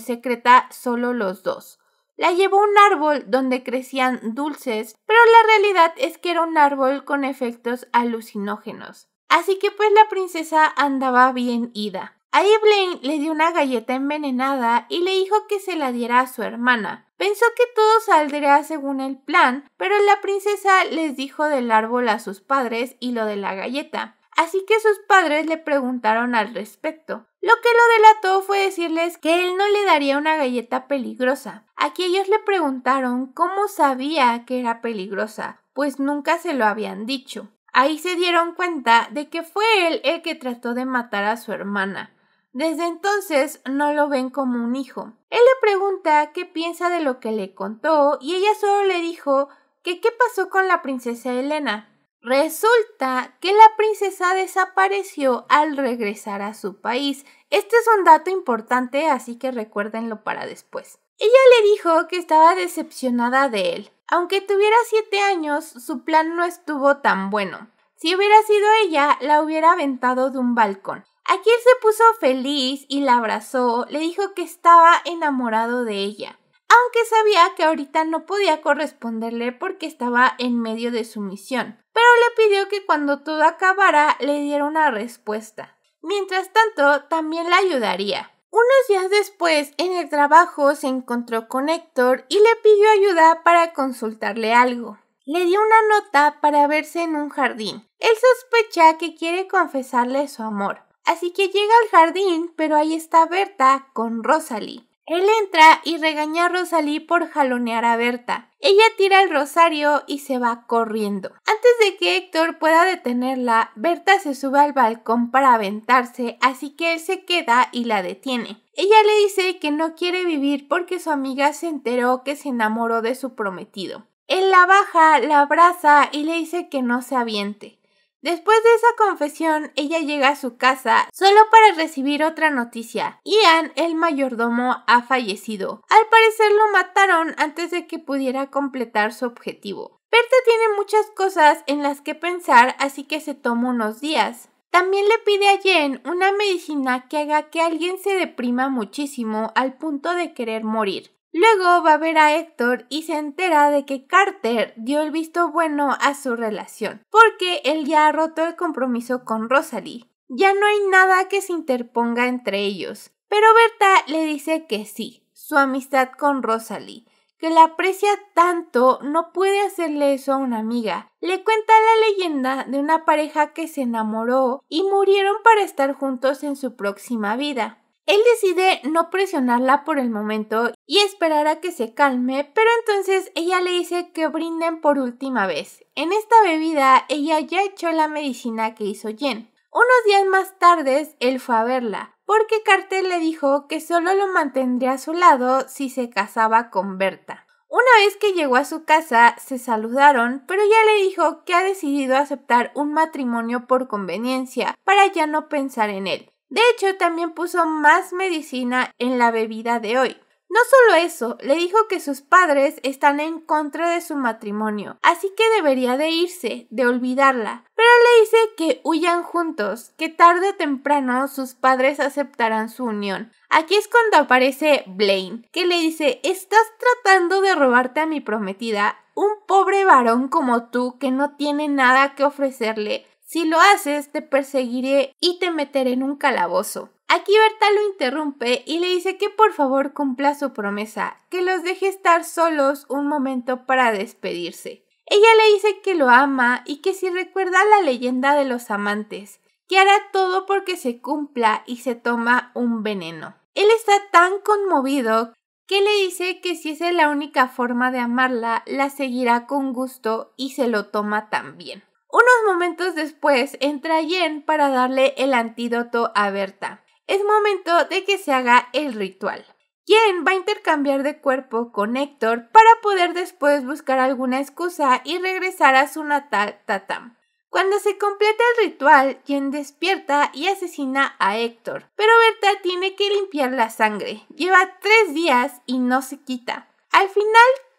secreta solo los dos. La llevó a un árbol donde crecían dulces, pero la realidad es que era un árbol con efectos alucinógenos. Así que pues la princesa andaba bien ida. Ahí Blaine le dio una galleta envenenada y le dijo que se la diera a su hermana. Pensó que todo saldría según el plan, pero la princesa les dijo del árbol a sus padres y lo de la galleta. Así que sus padres le preguntaron al respecto. Lo que lo delató fue decirles que él no le daría una galleta peligrosa. Aquí ellos le preguntaron cómo sabía que era peligrosa, pues nunca se lo habían dicho. Ahí se dieron cuenta de que fue él el que trató de matar a su hermana. Desde entonces no lo ven como un hijo. Él le pregunta qué piensa de lo que le contó y ella solo le dijo que qué pasó con la princesa Elena. Resulta que la princesa desapareció al regresar a su país. Este es un dato importante, así que recuérdenlo para después. Ella le dijo que estaba decepcionada de él. Aunque tuviera siete años, su plan no estuvo tan bueno. Si hubiera sido ella, la hubiera aventado de un balcón. Aquí él se puso feliz y la abrazó, le dijo que estaba enamorado de ella aunque sabía que ahorita no podía corresponderle porque estaba en medio de su misión, pero le pidió que cuando todo acabara le diera una respuesta. Mientras tanto, también la ayudaría. Unos días después, en el trabajo, se encontró con Héctor y le pidió ayuda para consultarle algo. Le dio una nota para verse en un jardín. Él sospecha que quiere confesarle su amor. Así que llega al jardín, pero ahí está Berta con Rosalie. Él entra y regaña a Rosalie por jalonear a Berta. Ella tira el rosario y se va corriendo. Antes de que Héctor pueda detenerla, Berta se sube al balcón para aventarse, así que él se queda y la detiene. Ella le dice que no quiere vivir porque su amiga se enteró que se enamoró de su prometido. Él la baja, la abraza y le dice que no se aviente. Después de esa confesión, ella llega a su casa solo para recibir otra noticia. Ian, el mayordomo, ha fallecido. Al parecer lo mataron antes de que pudiera completar su objetivo. Berta tiene muchas cosas en las que pensar, así que se toma unos días. También le pide a Jen una medicina que haga que alguien se deprima muchísimo al punto de querer morir. Luego va a ver a Héctor y se entera de que Carter dio el visto bueno a su relación, porque él ya ha roto el compromiso con Rosalie. Ya no hay nada que se interponga entre ellos, pero Berta le dice que sí, su amistad con Rosalie, que la aprecia tanto, no puede hacerle eso a una amiga. Le cuenta la leyenda de una pareja que se enamoró y murieron para estar juntos en su próxima vida. Él decide no presionarla por el momento y esperar a que se calme, pero entonces ella le dice que brinden por última vez. En esta bebida ella ya echó la medicina que hizo Jen. Unos días más tarde él fue a verla, porque Carter le dijo que solo lo mantendría a su lado si se casaba con Berta. Una vez que llegó a su casa, se saludaron, pero ya le dijo que ha decidido aceptar un matrimonio por conveniencia para ya no pensar en él. De hecho, también puso más medicina en la bebida de hoy. No solo eso, le dijo que sus padres están en contra de su matrimonio, así que debería de irse, de olvidarla. Pero le dice que huyan juntos, que tarde o temprano sus padres aceptarán su unión. Aquí es cuando aparece Blaine, que le dice, estás tratando de robarte a mi prometida, un pobre varón como tú que no tiene nada que ofrecerle si lo haces, te perseguiré y te meteré en un calabozo. Aquí Berta lo interrumpe y le dice que por favor cumpla su promesa, que los deje estar solos un momento para despedirse. Ella le dice que lo ama y que si recuerda la leyenda de los amantes, que hará todo porque se cumpla y se toma un veneno. Él está tan conmovido que le dice que si es la única forma de amarla, la seguirá con gusto y se lo toma también. Unos momentos después entra Jen para darle el antídoto a Berta. Es momento de que se haga el ritual. Jen va a intercambiar de cuerpo con Héctor para poder después buscar alguna excusa y regresar a su natal Tatam. Cuando se completa el ritual, Jen despierta y asesina a Héctor, pero Berta tiene que limpiar la sangre. Lleva tres días y no se quita. Al final,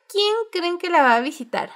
¿quién creen que la va a visitar?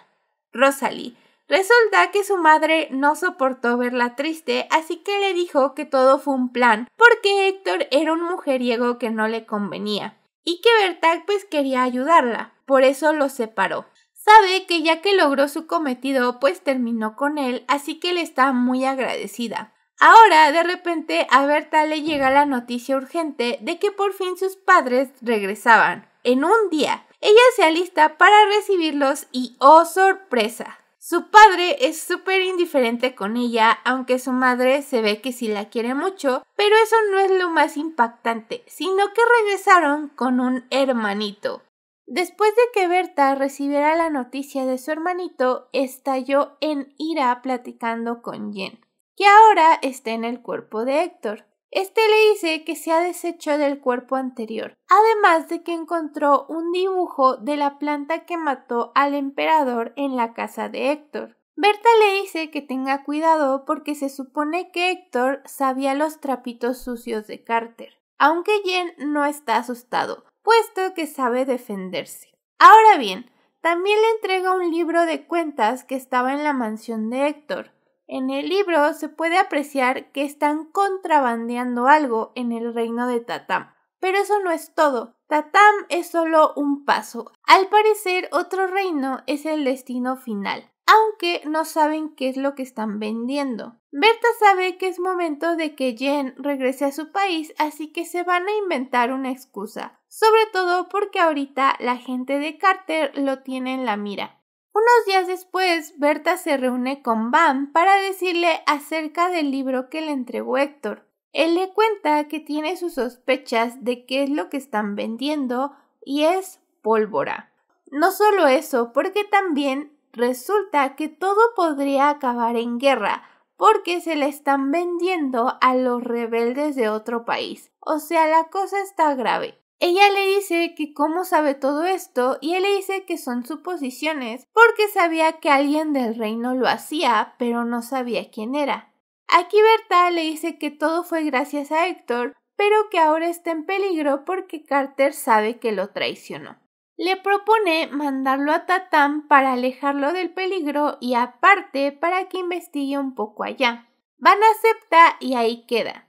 Rosalie, Resulta que su madre no soportó verla triste, así que le dijo que todo fue un plan, porque Héctor era un mujeriego que no le convenía, y que Berta pues quería ayudarla, por eso los separó. Sabe que ya que logró su cometido, pues terminó con él, así que le está muy agradecida. Ahora, de repente, a Berta le llega la noticia urgente de que por fin sus padres regresaban, en un día. Ella se alista para recibirlos y, oh sorpresa, su padre es súper indiferente con ella, aunque su madre se ve que sí la quiere mucho, pero eso no es lo más impactante, sino que regresaron con un hermanito. Después de que Berta recibiera la noticia de su hermanito, estalló en ira platicando con Jen, que ahora está en el cuerpo de Héctor. Este le dice que se ha deshecho del cuerpo anterior, además de que encontró un dibujo de la planta que mató al emperador en la casa de Héctor. Berta le dice que tenga cuidado porque se supone que Héctor sabía los trapitos sucios de Carter, aunque Jen no está asustado, puesto que sabe defenderse. Ahora bien, también le entrega un libro de cuentas que estaba en la mansión de Héctor, en el libro se puede apreciar que están contrabandeando algo en el reino de Tatam. Pero eso no es todo. Tatam es solo un paso. Al parecer, otro reino es el destino final, aunque no saben qué es lo que están vendiendo. Berta sabe que es momento de que Jen regrese a su país, así que se van a inventar una excusa, sobre todo porque ahorita la gente de Carter lo tiene en la mira. Unos días después, Berta se reúne con Van para decirle acerca del libro que le entregó Héctor. Él le cuenta que tiene sus sospechas de qué es lo que están vendiendo y es pólvora. No solo eso, porque también resulta que todo podría acabar en guerra, porque se la están vendiendo a los rebeldes de otro país. O sea, la cosa está grave. Ella le dice que cómo sabe todo esto y él le dice que son suposiciones porque sabía que alguien del reino lo hacía, pero no sabía quién era. Aquí Berta le dice que todo fue gracias a Héctor, pero que ahora está en peligro porque Carter sabe que lo traicionó. Le propone mandarlo a Tatán para alejarlo del peligro y aparte para que investigue un poco allá. Van acepta y ahí queda.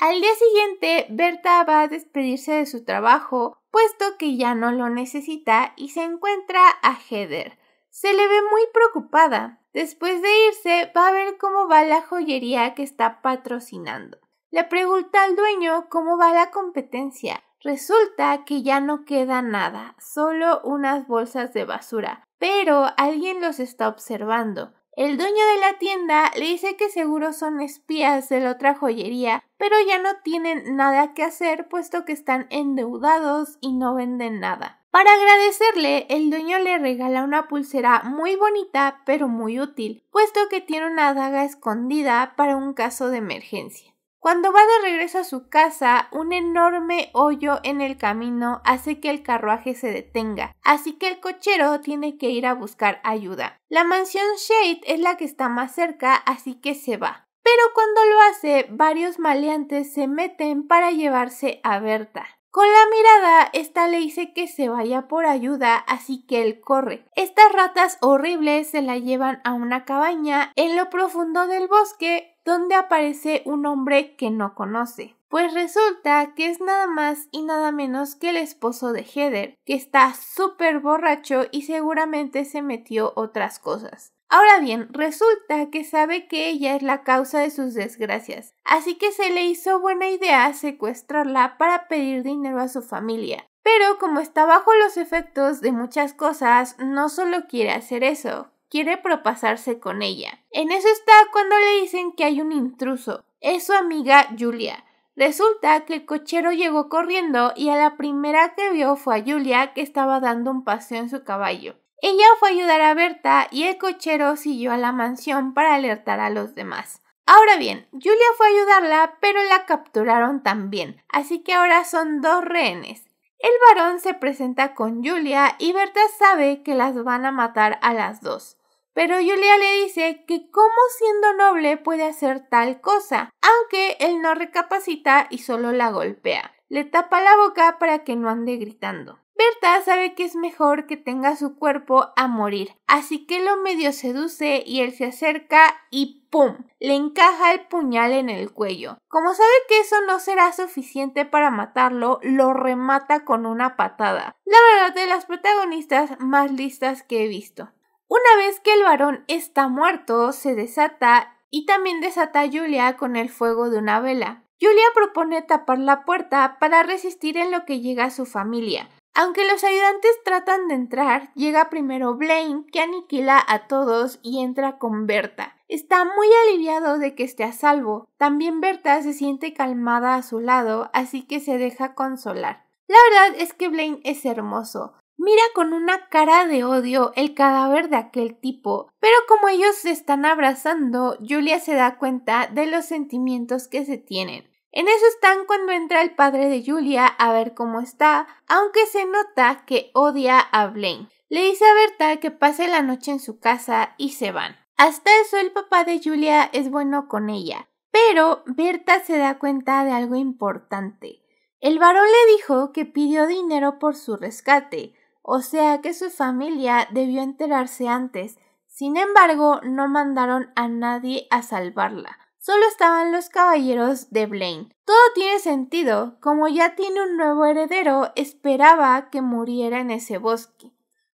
Al día siguiente, Berta va a despedirse de su trabajo, puesto que ya no lo necesita y se encuentra a Heather. Se le ve muy preocupada. Después de irse, va a ver cómo va la joyería que está patrocinando. Le pregunta al dueño cómo va la competencia. Resulta que ya no queda nada, solo unas bolsas de basura, pero alguien los está observando. El dueño de la tienda le dice que seguro son espías de la otra joyería, pero ya no tienen nada que hacer puesto que están endeudados y no venden nada. Para agradecerle, el dueño le regala una pulsera muy bonita pero muy útil, puesto que tiene una daga escondida para un caso de emergencia. Cuando va de regreso a su casa, un enorme hoyo en el camino hace que el carruaje se detenga, así que el cochero tiene que ir a buscar ayuda. La mansión Shade es la que está más cerca, así que se va. Pero cuando lo hace, varios maleantes se meten para llevarse a Berta. Con la mirada, esta le dice que se vaya por ayuda, así que él corre. Estas ratas horribles se la llevan a una cabaña en lo profundo del bosque donde aparece un hombre que no conoce. Pues resulta que es nada más y nada menos que el esposo de Heather, que está súper borracho y seguramente se metió otras cosas. Ahora bien, resulta que sabe que ella es la causa de sus desgracias, así que se le hizo buena idea secuestrarla para pedir dinero a su familia. Pero como está bajo los efectos de muchas cosas, no solo quiere hacer eso, quiere propasarse con ella. En eso está cuando le dicen que hay un intruso. Es su amiga Julia. Resulta que el cochero llegó corriendo y a la primera que vio fue a Julia que estaba dando un paseo en su caballo. Ella fue a ayudar a Berta y el cochero siguió a la mansión para alertar a los demás. Ahora bien, Julia fue a ayudarla, pero la capturaron también, así que ahora son dos rehenes. El varón se presenta con Julia y Berta sabe que las van a matar a las dos. Pero Julia le dice que cómo siendo noble puede hacer tal cosa, aunque él no recapacita y solo la golpea. Le tapa la boca para que no ande gritando. Berta sabe que es mejor que tenga su cuerpo a morir, así que lo medio seduce y él se acerca y ¡pum! le encaja el puñal en el cuello. Como sabe que eso no será suficiente para matarlo, lo remata con una patada. La verdad de las protagonistas más listas que he visto. Una vez que el varón está muerto, se desata y también desata a Julia con el fuego de una vela. Julia propone tapar la puerta para resistir en lo que llega a su familia. Aunque los ayudantes tratan de entrar, llega primero Blaine, que aniquila a todos y entra con Berta. Está muy aliviado de que esté a salvo. También Berta se siente calmada a su lado, así que se deja consolar. La verdad es que Blaine es hermoso. Mira con una cara de odio el cadáver de aquel tipo, pero como ellos se están abrazando, Julia se da cuenta de los sentimientos que se tienen. En eso están cuando entra el padre de Julia a ver cómo está, aunque se nota que odia a Blaine. Le dice a Berta que pase la noche en su casa y se van. Hasta eso el papá de Julia es bueno con ella, pero Berta se da cuenta de algo importante. El varón le dijo que pidió dinero por su rescate, o sea que su familia debió enterarse antes. Sin embargo, no mandaron a nadie a salvarla. Solo estaban los caballeros de Blaine. Todo tiene sentido, como ya tiene un nuevo heredero, esperaba que muriera en ese bosque.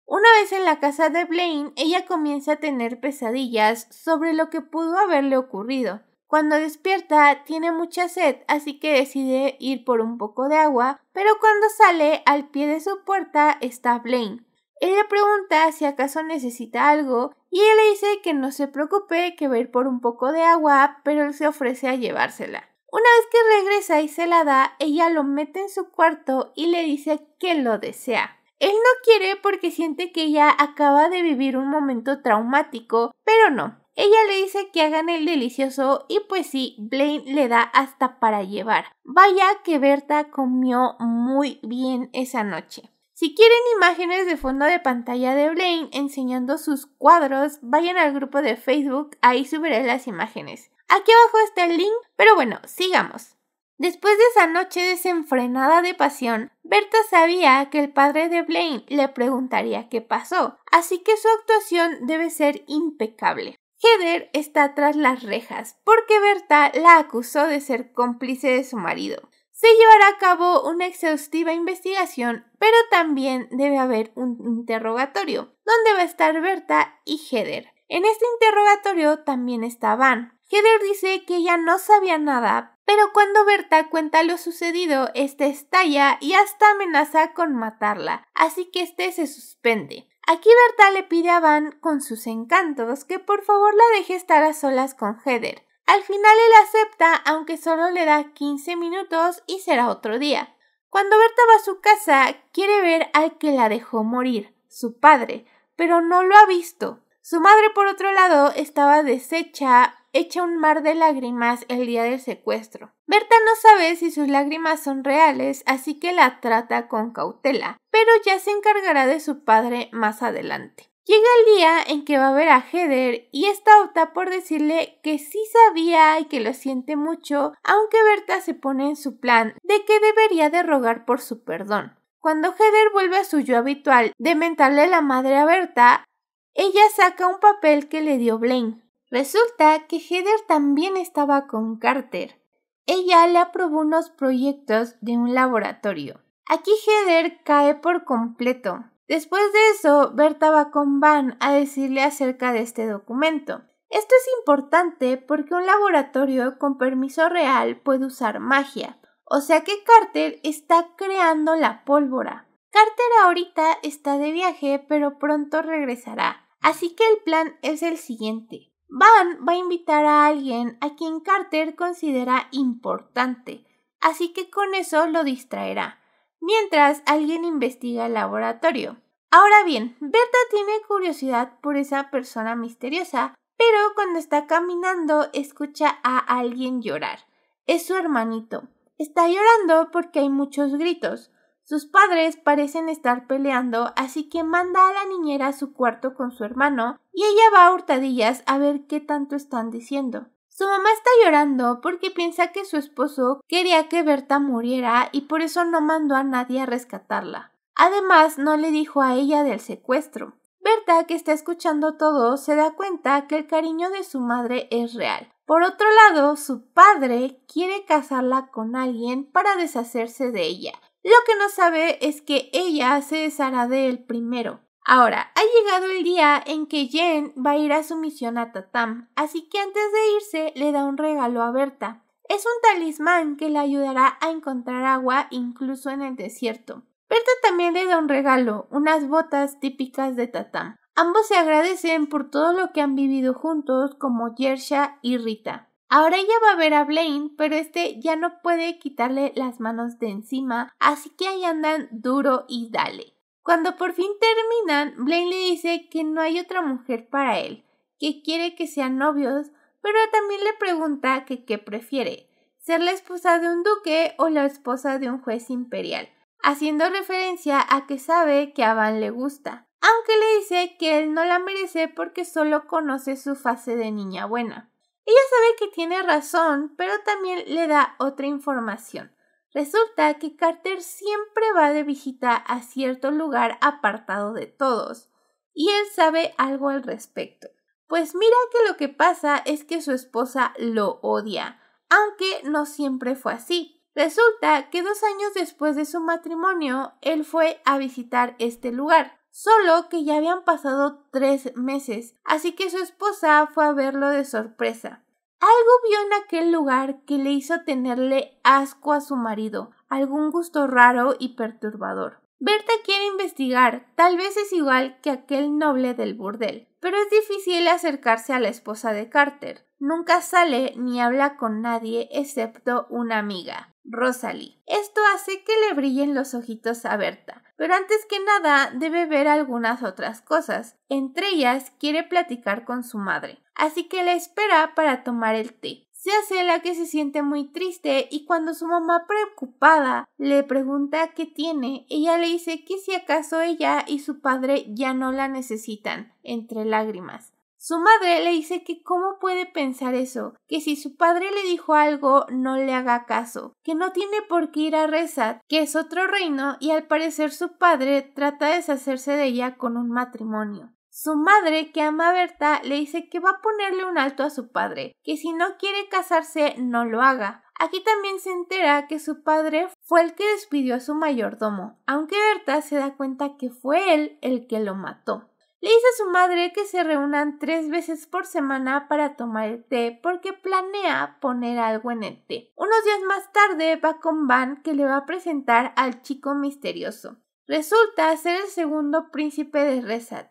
Una vez en la casa de Blaine, ella comienza a tener pesadillas sobre lo que pudo haberle ocurrido. Cuando despierta tiene mucha sed, así que decide ir por un poco de agua, pero cuando sale al pie de su puerta está Blaine. Él le pregunta si acaso necesita algo y él le dice que no se preocupe, que va a ir por un poco de agua, pero él se ofrece a llevársela. Una vez que regresa y se la da, ella lo mete en su cuarto y le dice que lo desea. Él no quiere porque siente que ella acaba de vivir un momento traumático, pero no, ella le dice que hagan el delicioso y pues sí, Blaine le da hasta para llevar. Vaya que Berta comió muy bien esa noche. Si quieren imágenes de fondo de pantalla de Blaine enseñando sus cuadros, vayan al grupo de Facebook, ahí subiré las imágenes. Aquí abajo está el link, pero bueno, sigamos. Después de esa noche desenfrenada de pasión, Berta sabía que el padre de Blaine le preguntaría qué pasó, así que su actuación debe ser impecable. Heather está tras las rejas porque Berta la acusó de ser cómplice de su marido. Se llevará a cabo una exhaustiva investigación, pero también debe haber un interrogatorio, donde va a estar Berta y Heather. En este interrogatorio también está Van. Heather dice que ella no sabía nada, pero cuando Berta cuenta lo sucedido, este estalla y hasta amenaza con matarla, así que este se suspende. Aquí Berta le pide a Van con sus encantos que por favor la deje estar a solas con Heather. Al final él acepta, aunque solo le da 15 minutos y será otro día. Cuando Berta va a su casa, quiere ver al que la dejó morir, su padre, pero no lo ha visto. Su madre, por otro lado, estaba deshecha echa un mar de lágrimas el día del secuestro. Berta no sabe si sus lágrimas son reales, así que la trata con cautela, pero ya se encargará de su padre más adelante. Llega el día en que va a ver a Heather y esta opta por decirle que sí sabía y que lo siente mucho, aunque Berta se pone en su plan de que debería de rogar por su perdón. Cuando Heather vuelve a su yo habitual de mentarle la madre a Berta, ella saca un papel que le dio Blaine, Resulta que Heather también estaba con Carter. Ella le aprobó unos proyectos de un laboratorio. Aquí Heather cae por completo. Después de eso, Berta va con Van a decirle acerca de este documento. Esto es importante porque un laboratorio con permiso real puede usar magia, o sea que Carter está creando la pólvora. Carter ahorita está de viaje pero pronto regresará, así que el plan es el siguiente. Van va a invitar a alguien a quien Carter considera importante, así que con eso lo distraerá, mientras alguien investiga el laboratorio. Ahora bien, Berta tiene curiosidad por esa persona misteriosa, pero cuando está caminando escucha a alguien llorar. Es su hermanito. Está llorando porque hay muchos gritos. Sus padres parecen estar peleando, así que manda a la niñera a su cuarto con su hermano y ella va a hurtadillas a ver qué tanto están diciendo. Su mamá está llorando porque piensa que su esposo quería que Berta muriera y por eso no mandó a nadie a rescatarla. Además, no le dijo a ella del secuestro. Berta, que está escuchando todo, se da cuenta que el cariño de su madre es real. Por otro lado, su padre quiere casarla con alguien para deshacerse de ella, lo que no sabe es que ella se deshará de él primero. Ahora, ha llegado el día en que Jen va a ir a su misión a Tatam, así que antes de irse le da un regalo a Berta. Es un talismán que le ayudará a encontrar agua incluso en el desierto. Berta también le da un regalo, unas botas típicas de Tatam. Ambos se agradecen por todo lo que han vivido juntos como Yersha y Rita. Ahora ella va a ver a Blaine, pero este ya no puede quitarle las manos de encima, así que ahí andan duro y dale. Cuando por fin terminan, Blaine le dice que no hay otra mujer para él, que quiere que sean novios, pero también le pregunta que qué prefiere, ser la esposa de un duque o la esposa de un juez imperial, haciendo referencia a que sabe que a Van le gusta, aunque le dice que él no la merece porque solo conoce su fase de niña buena. Ella sabe que tiene razón, pero también le da otra información. Resulta que Carter siempre va de visita a cierto lugar apartado de todos, y él sabe algo al respecto. Pues mira que lo que pasa es que su esposa lo odia, aunque no siempre fue así. Resulta que dos años después de su matrimonio, él fue a visitar este lugar solo que ya habían pasado tres meses, así que su esposa fue a verlo de sorpresa. Algo vio en aquel lugar que le hizo tenerle asco a su marido, algún gusto raro y perturbador. Berta quiere investigar, tal vez es igual que aquel noble del burdel, pero es difícil acercarse a la esposa de Carter. Nunca sale ni habla con nadie excepto una amiga. Rosalie. Esto hace que le brillen los ojitos a Berta, pero antes que nada debe ver algunas otras cosas. Entre ellas quiere platicar con su madre, así que la espera para tomar el té. Se hace la que se siente muy triste y cuando su mamá preocupada le pregunta qué tiene, ella le dice que si acaso ella y su padre ya no la necesitan, entre lágrimas. Su madre le dice que cómo puede pensar eso, que si su padre le dijo algo no le haga caso, que no tiene por qué ir a Rezat, que es otro reino y al parecer su padre trata de deshacerse de ella con un matrimonio. Su madre, que ama a Berta, le dice que va a ponerle un alto a su padre, que si no quiere casarse no lo haga, Aquí también se entera que su padre fue el que despidió a su mayordomo, aunque Berta se da cuenta que fue él el que lo mató. Le dice a su madre que se reúnan tres veces por semana para tomar el té porque planea poner algo en el té. Unos días más tarde va con Van que le va a presentar al chico misterioso. Resulta ser el segundo príncipe de Resat.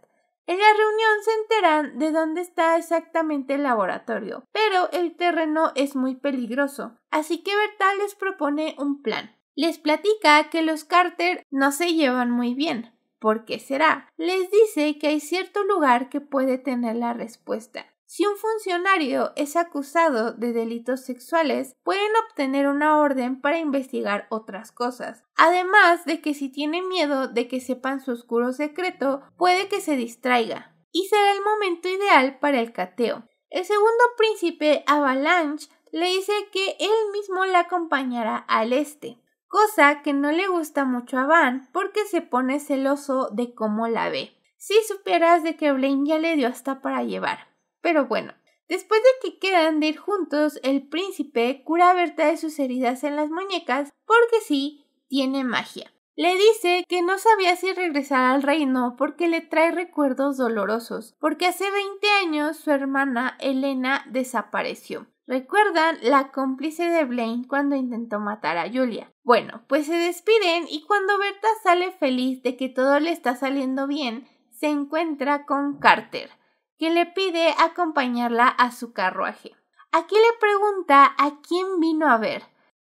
En la reunión se enteran de dónde está exactamente el laboratorio, pero el terreno es muy peligroso, así que Bertal les propone un plan. Les platica que los Carter no se llevan muy bien, ¿Por qué será? Les dice que hay cierto lugar que puede tener la respuesta. Si un funcionario es acusado de delitos sexuales, pueden obtener una orden para investigar otras cosas. Además de que si tiene miedo de que sepan su oscuro secreto, puede que se distraiga. Y será el momento ideal para el cateo. El segundo príncipe, Avalanche, le dice que él mismo la acompañará al este cosa que no le gusta mucho a Van porque se pone celoso de cómo la ve. Si supieras de que Blaine ya le dio hasta para llevar. Pero bueno, después de que quedan de ir juntos, el príncipe cura a Berta de sus heridas en las muñecas porque sí, tiene magia. Le dice que no sabía si regresar al reino porque le trae recuerdos dolorosos, porque hace 20 años su hermana Elena desapareció. ¿Recuerdan la cómplice de Blaine cuando intentó matar a Julia? Bueno, pues se despiden y cuando Berta sale feliz de que todo le está saliendo bien, se encuentra con Carter, que le pide acompañarla a su carruaje. Aquí le pregunta a quién vino a ver.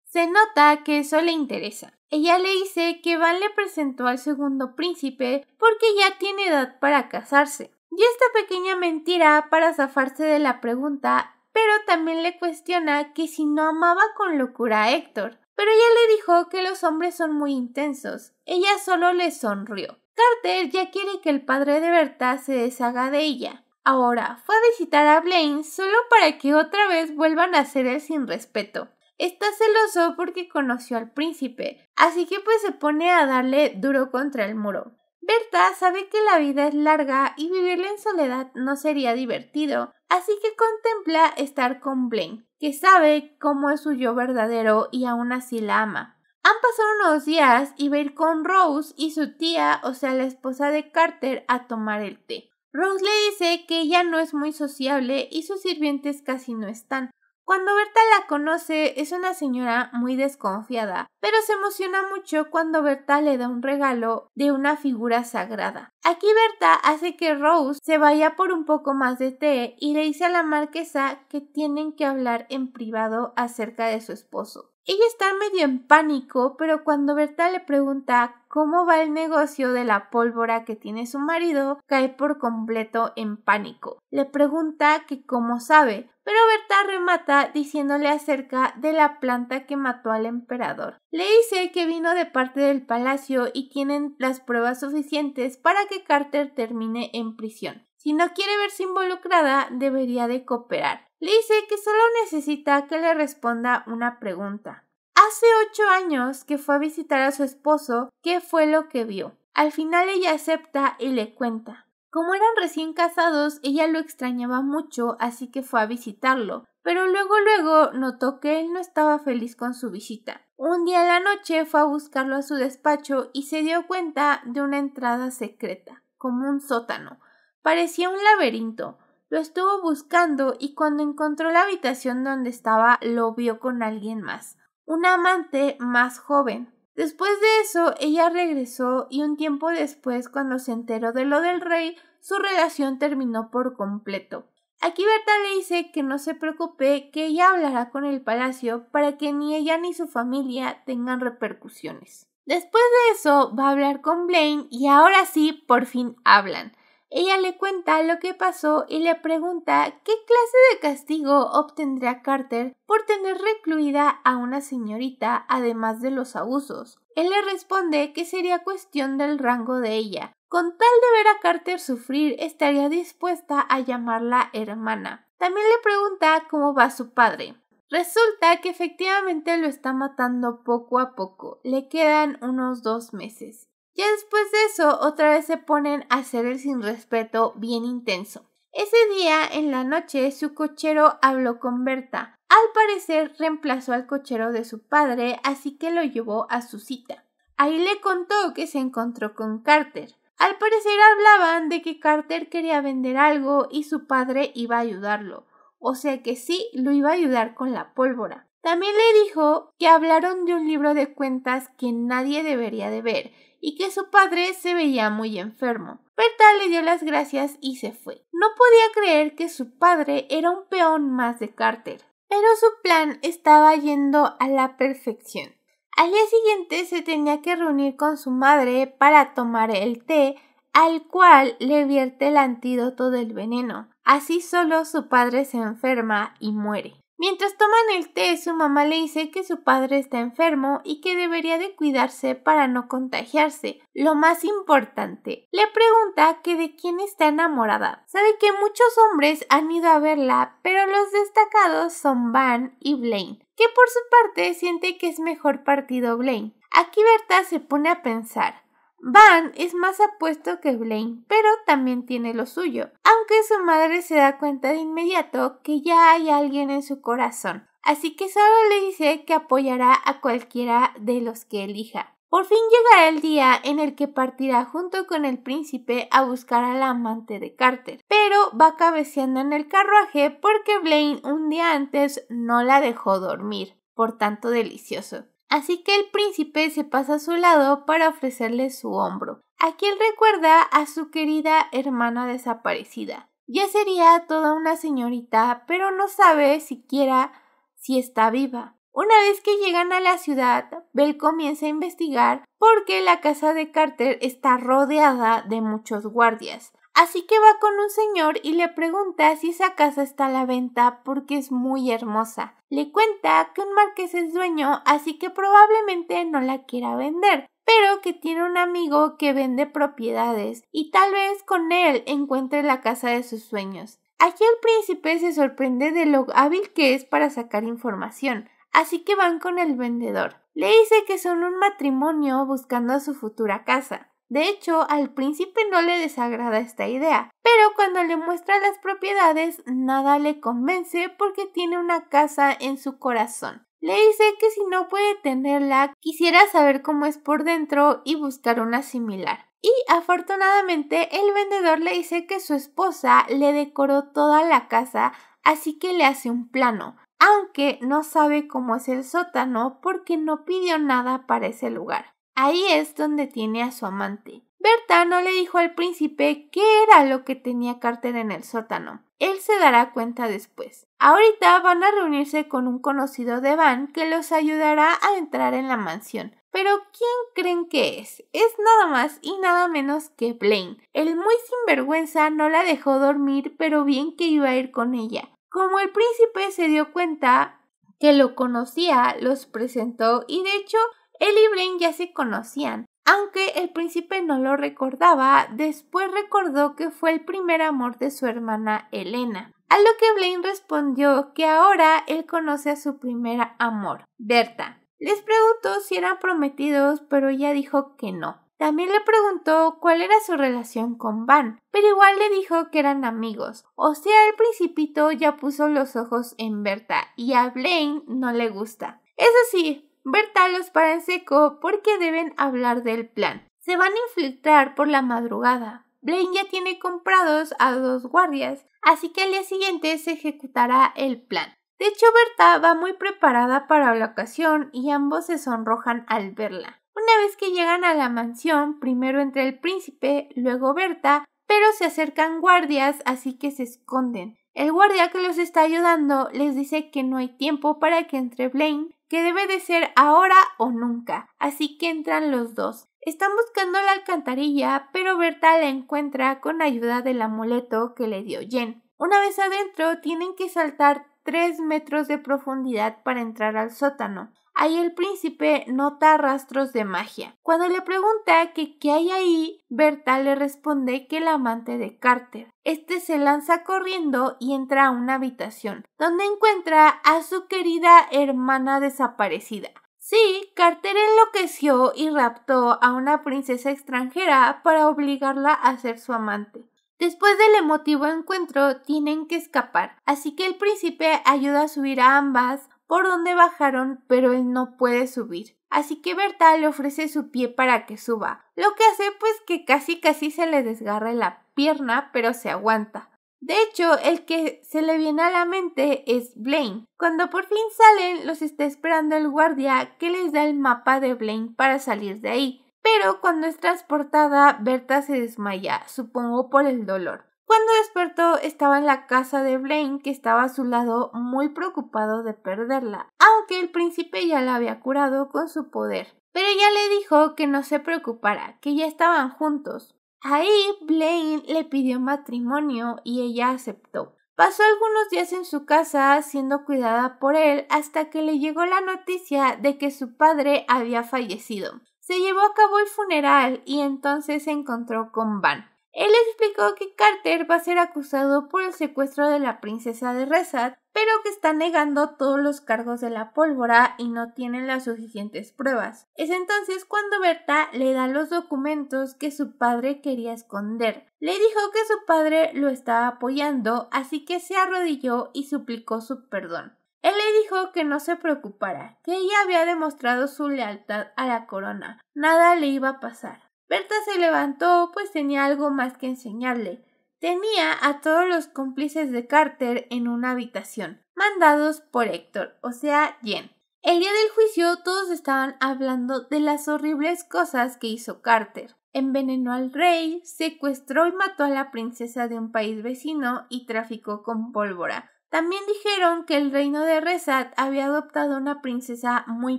Se nota que eso le interesa. Ella le dice que Van le presentó al segundo príncipe porque ya tiene edad para casarse. Y esta pequeña mentira para zafarse de la pregunta pero también le cuestiona que si no amaba con locura a Héctor, pero ella le dijo que los hombres son muy intensos. Ella solo le sonrió. Carter ya quiere que el padre de Berta se deshaga de ella. Ahora fue a visitar a Blaine solo para que otra vez vuelvan a ser él sin respeto. Está celoso porque conoció al príncipe, así que pues se pone a darle duro contra el muro. Berta sabe que la vida es larga y vivirla en soledad no sería divertido, así que contempla estar con Blaine, que sabe cómo es su yo verdadero y aún así la ama. Han pasado unos días y va a ir con Rose y su tía, o sea la esposa de Carter, a tomar el té. Rose le dice que ella no es muy sociable y sus sirvientes casi no están, cuando Berta la conoce es una señora muy desconfiada, pero se emociona mucho cuando Berta le da un regalo de una figura sagrada. Aquí Berta hace que Rose se vaya por un poco más de té y le dice a la marquesa que tienen que hablar en privado acerca de su esposo. Ella está medio en pánico, pero cuando Berta le pregunta cómo va el negocio de la pólvora que tiene su marido, cae por completo en pánico. Le pregunta que cómo sabe, pero Berta remata diciéndole acerca de la planta que mató al emperador. Le dice que vino de parte del palacio y tienen las pruebas suficientes para que Carter termine en prisión. Si no quiere verse involucrada, debería de cooperar le dice que solo necesita que le responda una pregunta. Hace ocho años que fue a visitar a su esposo, ¿qué fue lo que vio? Al final ella acepta y le cuenta. Como eran recién casados, ella lo extrañaba mucho, así que fue a visitarlo, pero luego luego notó que él no estaba feliz con su visita. Un día en la noche fue a buscarlo a su despacho y se dio cuenta de una entrada secreta, como un sótano. Parecía un laberinto. Lo estuvo buscando y cuando encontró la habitación donde estaba lo vio con alguien más, un amante más joven. Después de eso, ella regresó y un tiempo después, cuando se enteró de lo del rey, su relación terminó por completo. Aquí Berta le dice que no se preocupe, que ella hablará con el palacio para que ni ella ni su familia tengan repercusiones. Después de eso va a hablar con Blaine y ahora sí, por fin hablan. Ella le cuenta lo que pasó y le pregunta qué clase de castigo obtendría Carter por tener recluida a una señorita además de los abusos. Él le responde que sería cuestión del rango de ella. Con tal de ver a Carter sufrir, estaría dispuesta a llamarla hermana. También le pregunta cómo va su padre. Resulta que efectivamente lo está matando poco a poco. Le quedan unos dos meses. Ya después de eso, otra vez se ponen a hacer el sin respeto bien intenso. Ese día, en la noche, su cochero habló con Berta. Al parecer, reemplazó al cochero de su padre, así que lo llevó a su cita. Ahí le contó que se encontró con Carter. Al parecer hablaban de que Carter quería vender algo y su padre iba a ayudarlo, o sea que sí lo iba a ayudar con la pólvora. También le dijo que hablaron de un libro de cuentas que nadie debería de ver y que su padre se veía muy enfermo. Berta le dio las gracias y se fue. No podía creer que su padre era un peón más de Carter, pero su plan estaba yendo a la perfección. Al día siguiente se tenía que reunir con su madre para tomar el té al cual le vierte el antídoto del veneno. Así solo su padre se enferma y muere. Mientras toman el té, su mamá le dice que su padre está enfermo y que debería de cuidarse para no contagiarse. Lo más importante, le pregunta que de quién está enamorada. Sabe que muchos hombres han ido a verla, pero los destacados son Van y Blaine, que por su parte siente que es mejor partido Blaine. Aquí Berta se pone a pensar. Van es más apuesto que Blaine, pero también tiene lo suyo, aunque su madre se da cuenta de inmediato que ya hay alguien en su corazón, así que solo le dice que apoyará a cualquiera de los que elija. Por fin llegará el día en el que partirá junto con el príncipe a buscar al amante de Carter, pero va cabeceando en el carruaje porque Blaine un día antes no la dejó dormir, por tanto delicioso así que el príncipe se pasa a su lado para ofrecerle su hombro. a quien recuerda a su querida hermana desaparecida. Ya sería toda una señorita, pero no sabe siquiera si está viva. Una vez que llegan a la ciudad, Bell comienza a investigar porque la casa de Carter está rodeada de muchos guardias. Así que va con un señor y le pregunta si esa casa está a la venta porque es muy hermosa. Le cuenta que un marqués es dueño, así que probablemente no la quiera vender, pero que tiene un amigo que vende propiedades y tal vez con él encuentre la casa de sus sueños. Aquí el príncipe se sorprende de lo hábil que es para sacar información, así que van con el vendedor. Le dice que son un matrimonio buscando su futura casa. De hecho, al príncipe no le desagrada esta idea, pero cuando le muestra las propiedades, nada le convence porque tiene una casa en su corazón. Le dice que si no puede tenerla, quisiera saber cómo es por dentro y buscar una similar. Y afortunadamente el vendedor le dice que su esposa le decoró toda la casa, así que le hace un plano, aunque no sabe cómo es el sótano porque no pidió nada para ese lugar. Ahí es donde tiene a su amante. Berta no le dijo al príncipe qué era lo que tenía Carter en el sótano. Él se dará cuenta después. Ahorita van a reunirse con un conocido de Van que los ayudará a entrar en la mansión. Pero ¿quién creen que es? Es nada más y nada menos que Blaine. El muy sinvergüenza no la dejó dormir, pero bien que iba a ir con ella. Como el príncipe se dio cuenta que lo conocía, los presentó y de hecho él y Blaine ya se conocían, aunque el príncipe no lo recordaba, después recordó que fue el primer amor de su hermana Elena. A lo que Blaine respondió que ahora él conoce a su primer amor, Berta. Les preguntó si eran prometidos, pero ella dijo que no. También le preguntó cuál era su relación con Van, pero igual le dijo que eran amigos. O sea, el principito ya puso los ojos en Berta y a Blaine no le gusta. Eso sí, Berta los para en seco porque deben hablar del plan. Se van a infiltrar por la madrugada. Blaine ya tiene comprados a dos guardias, así que al día siguiente se ejecutará el plan. De hecho, Berta va muy preparada para la ocasión y ambos se sonrojan al verla. Una vez que llegan a la mansión, primero entra el príncipe, luego Berta, pero se acercan guardias, así que se esconden. El guardia que los está ayudando les dice que no hay tiempo para que entre Blaine, que debe de ser ahora o nunca, así que entran los dos. Están buscando la alcantarilla, pero Berta la encuentra con ayuda del amuleto que le dio Jen. Una vez adentro, tienen que saltar 3 metros de profundidad para entrar al sótano ahí el príncipe nota rastros de magia. Cuando le pregunta que qué hay ahí, Berta le responde que el amante de Carter. Este se lanza corriendo y entra a una habitación, donde encuentra a su querida hermana desaparecida. Sí, Carter enloqueció y raptó a una princesa extranjera para obligarla a ser su amante. Después del emotivo encuentro tienen que escapar, así que el príncipe ayuda a subir a ambas por donde bajaron, pero él no puede subir. Así que Berta le ofrece su pie para que suba, lo que hace pues que casi casi se le desgarre la pierna, pero se aguanta. De hecho, el que se le viene a la mente es Blaine. Cuando por fin salen, los está esperando el guardia que les da el mapa de Blaine para salir de ahí. Pero cuando es transportada, Berta se desmaya, supongo por el dolor. Cuando despertó estaba en la casa de Blaine que estaba a su lado muy preocupado de perderla, aunque el príncipe ya la había curado con su poder. Pero ella le dijo que no se preocupara, que ya estaban juntos. Ahí Blaine le pidió matrimonio y ella aceptó. Pasó algunos días en su casa siendo cuidada por él hasta que le llegó la noticia de que su padre había fallecido. Se llevó a cabo el funeral y entonces se encontró con Van. Él explicó que Carter va a ser acusado por el secuestro de la princesa de Rezat, pero que está negando todos los cargos de la pólvora y no tiene las suficientes pruebas. Es entonces cuando Berta le da los documentos que su padre quería esconder. Le dijo que su padre lo estaba apoyando, así que se arrodilló y suplicó su perdón. Él le dijo que no se preocupara, que ella había demostrado su lealtad a la corona, nada le iba a pasar. Berta se levantó, pues tenía algo más que enseñarle. Tenía a todos los cómplices de Carter en una habitación, mandados por Héctor, o sea, Jen. El día del juicio todos estaban hablando de las horribles cosas que hizo Carter. Envenenó al rey, secuestró y mató a la princesa de un país vecino y traficó con pólvora. También dijeron que el reino de Resat había adoptado una princesa muy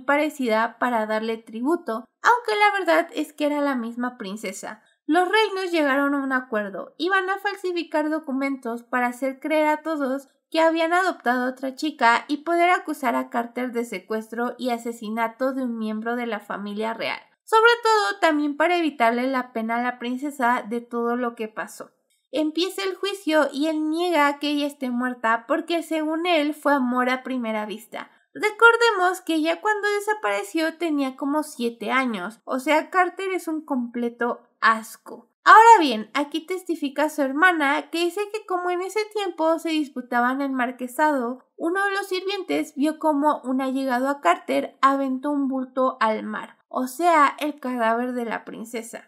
parecida para darle tributo, aunque la verdad es que era la misma princesa. Los reinos llegaron a un acuerdo, iban a falsificar documentos para hacer creer a todos que habían adoptado otra chica y poder acusar a Carter de secuestro y asesinato de un miembro de la familia real, sobre todo también para evitarle la pena a la princesa de todo lo que pasó. Empieza el juicio y él niega que ella esté muerta porque según él fue amor a primera vista. Recordemos que ya cuando desapareció tenía como 7 años, o sea, Carter es un completo asco. Ahora bien, aquí testifica su hermana que dice que como en ese tiempo se disputaban el marquesado, uno de los sirvientes vio como un allegado a Carter aventó un bulto al mar, o sea, el cadáver de la princesa.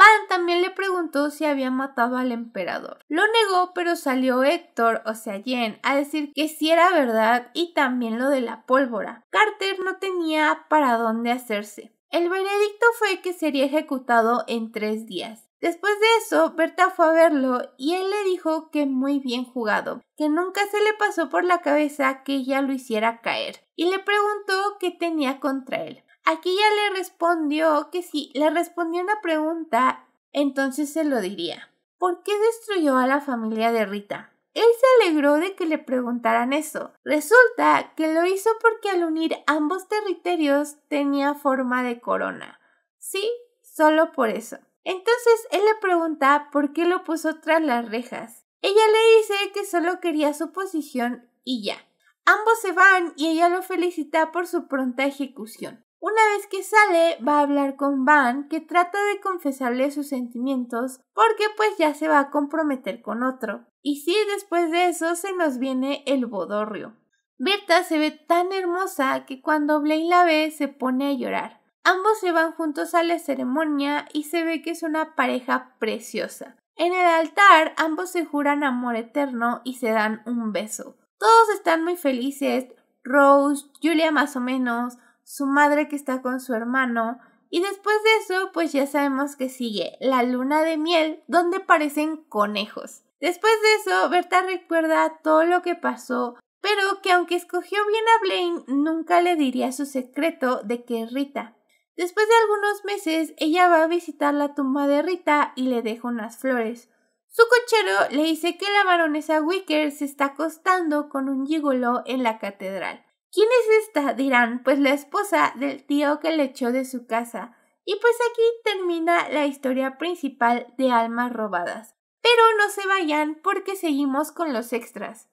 Van también le preguntó si había matado al emperador. Lo negó, pero salió Héctor, o sea, Jen, a decir que sí era verdad y también lo de la pólvora. Carter no tenía para dónde hacerse. El veredicto fue que sería ejecutado en tres días. Después de eso, Berta fue a verlo y él le dijo que muy bien jugado, que nunca se le pasó por la cabeza que ella lo hiciera caer, y le preguntó qué tenía contra él. Aquí ya le respondió que si le respondió una pregunta, entonces se lo diría. ¿Por qué destruyó a la familia de Rita? Él se alegró de que le preguntaran eso. Resulta que lo hizo porque al unir ambos territorios tenía forma de corona. Sí, solo por eso. Entonces él le pregunta por qué lo puso tras las rejas. Ella le dice que solo quería su posición y ya. Ambos se van y ella lo felicita por su pronta ejecución. Una vez que sale, va a hablar con Van, que trata de confesarle sus sentimientos, porque pues ya se va a comprometer con otro. Y sí, después de eso se nos viene el bodorrio. Berta se ve tan hermosa que cuando Blaine la ve se pone a llorar. Ambos se van juntos a la ceremonia y se ve que es una pareja preciosa. En el altar ambos se juran amor eterno y se dan un beso. Todos están muy felices, Rose, Julia más o menos, su madre que está con su hermano, y después de eso, pues ya sabemos que sigue la luna de miel, donde parecen conejos. Después de eso, Berta recuerda todo lo que pasó, pero que aunque escogió bien a Blaine, nunca le diría su secreto de que Rita. Después de algunos meses, ella va a visitar la tumba de Rita y le deja unas flores. Su cochero le dice que la baronesa Wicker se está acostando con un gigolo en la catedral. ¿Quién es esta? dirán, pues la esposa del tío que le echó de su casa. Y pues aquí termina la historia principal de Almas Robadas. Pero no se vayan porque seguimos con los extras.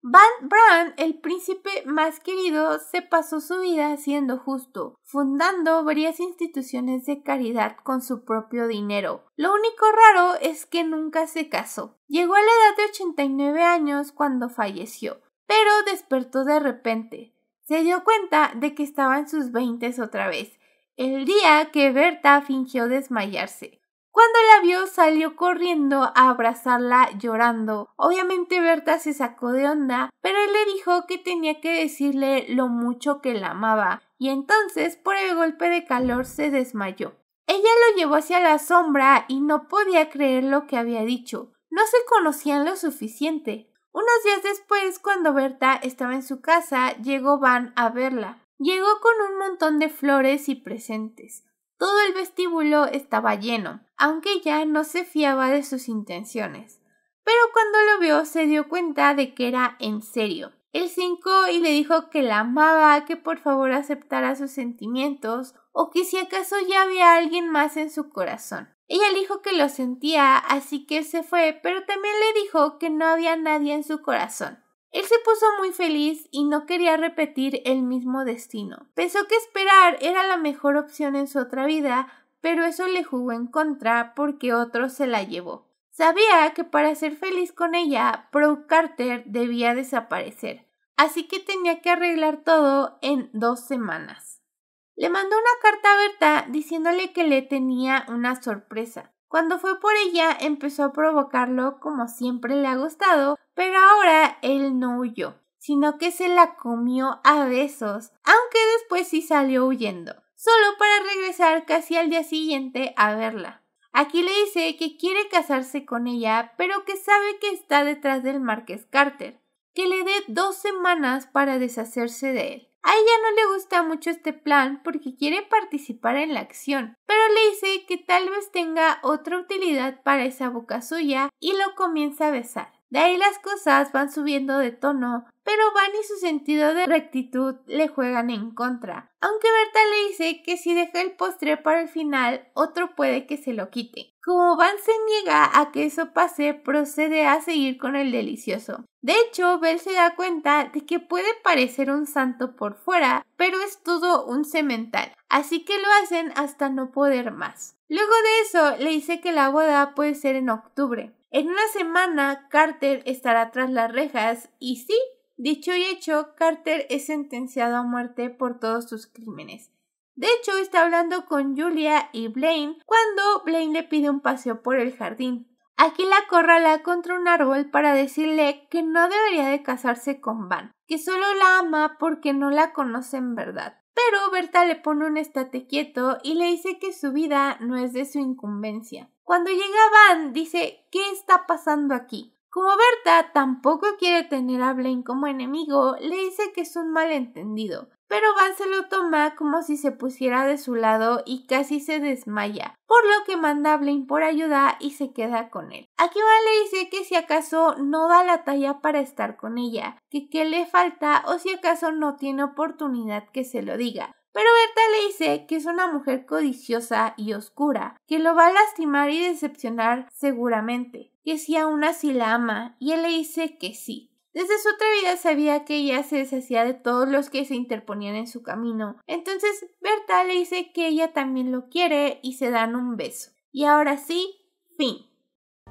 Van Bran, el príncipe más querido, se pasó su vida siendo justo, fundando varias instituciones de caridad con su propio dinero. Lo único raro es que nunca se casó. Llegó a la edad de 89 años cuando falleció, pero despertó de repente se dio cuenta de que estaba en sus veintes otra vez, el día que Berta fingió desmayarse. Cuando la vio salió corriendo a abrazarla llorando. Obviamente Berta se sacó de onda, pero él le dijo que tenía que decirle lo mucho que la amaba, y entonces por el golpe de calor se desmayó. Ella lo llevó hacia la sombra y no podía creer lo que había dicho. No se conocían lo suficiente. Unos días después, cuando Berta estaba en su casa, llegó Van a verla. Llegó con un montón de flores y presentes. Todo el vestíbulo estaba lleno, aunque ya no se fiaba de sus intenciones. Pero cuando lo vio se dio cuenta de que era en serio. Él se y le dijo que la amaba, que por favor aceptara sus sentimientos, o que si acaso ya había alguien más en su corazón. Ella dijo que lo sentía, así que él se fue, pero también le dijo que no había nadie en su corazón. Él se puso muy feliz y no quería repetir el mismo destino. Pensó que esperar era la mejor opción en su otra vida, pero eso le jugó en contra porque otro se la llevó. Sabía que para ser feliz con ella, Pro Carter debía desaparecer, así que tenía que arreglar todo en dos semanas. Le mandó una carta a Berta diciéndole que le tenía una sorpresa. Cuando fue por ella empezó a provocarlo como siempre le ha gustado, pero ahora él no huyó, sino que se la comió a besos, aunque después sí salió huyendo, solo para regresar casi al día siguiente a verla. Aquí le dice que quiere casarse con ella, pero que sabe que está detrás del marqués Carter, que le dé dos semanas para deshacerse de él. A ella no le gusta mucho este plan porque quiere participar en la acción, pero le dice que tal vez tenga otra utilidad para esa boca suya y lo comienza a besar. De ahí las cosas van subiendo de tono, pero Van y su sentido de rectitud le juegan en contra. Aunque Berta le dice que si deja el postre para el final, otro puede que se lo quite. Como Van se niega a que eso pase, procede a seguir con el delicioso. De hecho, Bell se da cuenta de que puede parecer un santo por fuera, pero es todo un cemental, así que lo hacen hasta no poder más. Luego de eso, le dice que la boda puede ser en octubre, en una semana, Carter estará tras las rejas y sí, dicho y hecho, Carter es sentenciado a muerte por todos sus crímenes. De hecho, está hablando con Julia y Blaine cuando Blaine le pide un paseo por el jardín. Aquí la corrala contra un árbol para decirle que no debería de casarse con Van, que solo la ama porque no la conoce en verdad. Pero Berta le pone un estate quieto y le dice que su vida no es de su incumbencia. Cuando llega Van, dice, ¿qué está pasando aquí? Como Berta tampoco quiere tener a Blaine como enemigo, le dice que es un malentendido, pero Van se lo toma como si se pusiera de su lado y casi se desmaya, por lo que manda a Blaine por ayuda y se queda con él. Aquí Van le dice que si acaso no da la talla para estar con ella, que qué le falta o si acaso no tiene oportunidad que se lo diga. Pero Berta le dice que es una mujer codiciosa y oscura, que lo va a lastimar y decepcionar seguramente, que si aún así la ama, y él le dice que sí, desde su otra vida sabía que ella se deshacía de todos los que se interponían en su camino. Entonces Berta le dice que ella también lo quiere y se dan un beso. Y ahora sí, fin.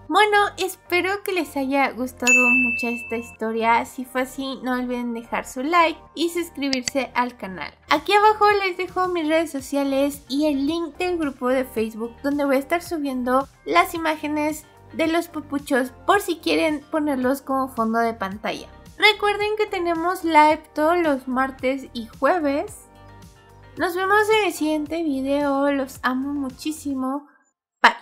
Bueno, espero que les haya gustado mucho esta historia. Si fue así, no olviden dejar su like y suscribirse al canal. Aquí abajo les dejo mis redes sociales y el link del grupo de Facebook donde voy a estar subiendo las imágenes de los pupuchos por si quieren ponerlos como fondo de pantalla. Recuerden que tenemos live todos los martes y jueves. Nos vemos en el siguiente video. Los amo muchísimo. Bye.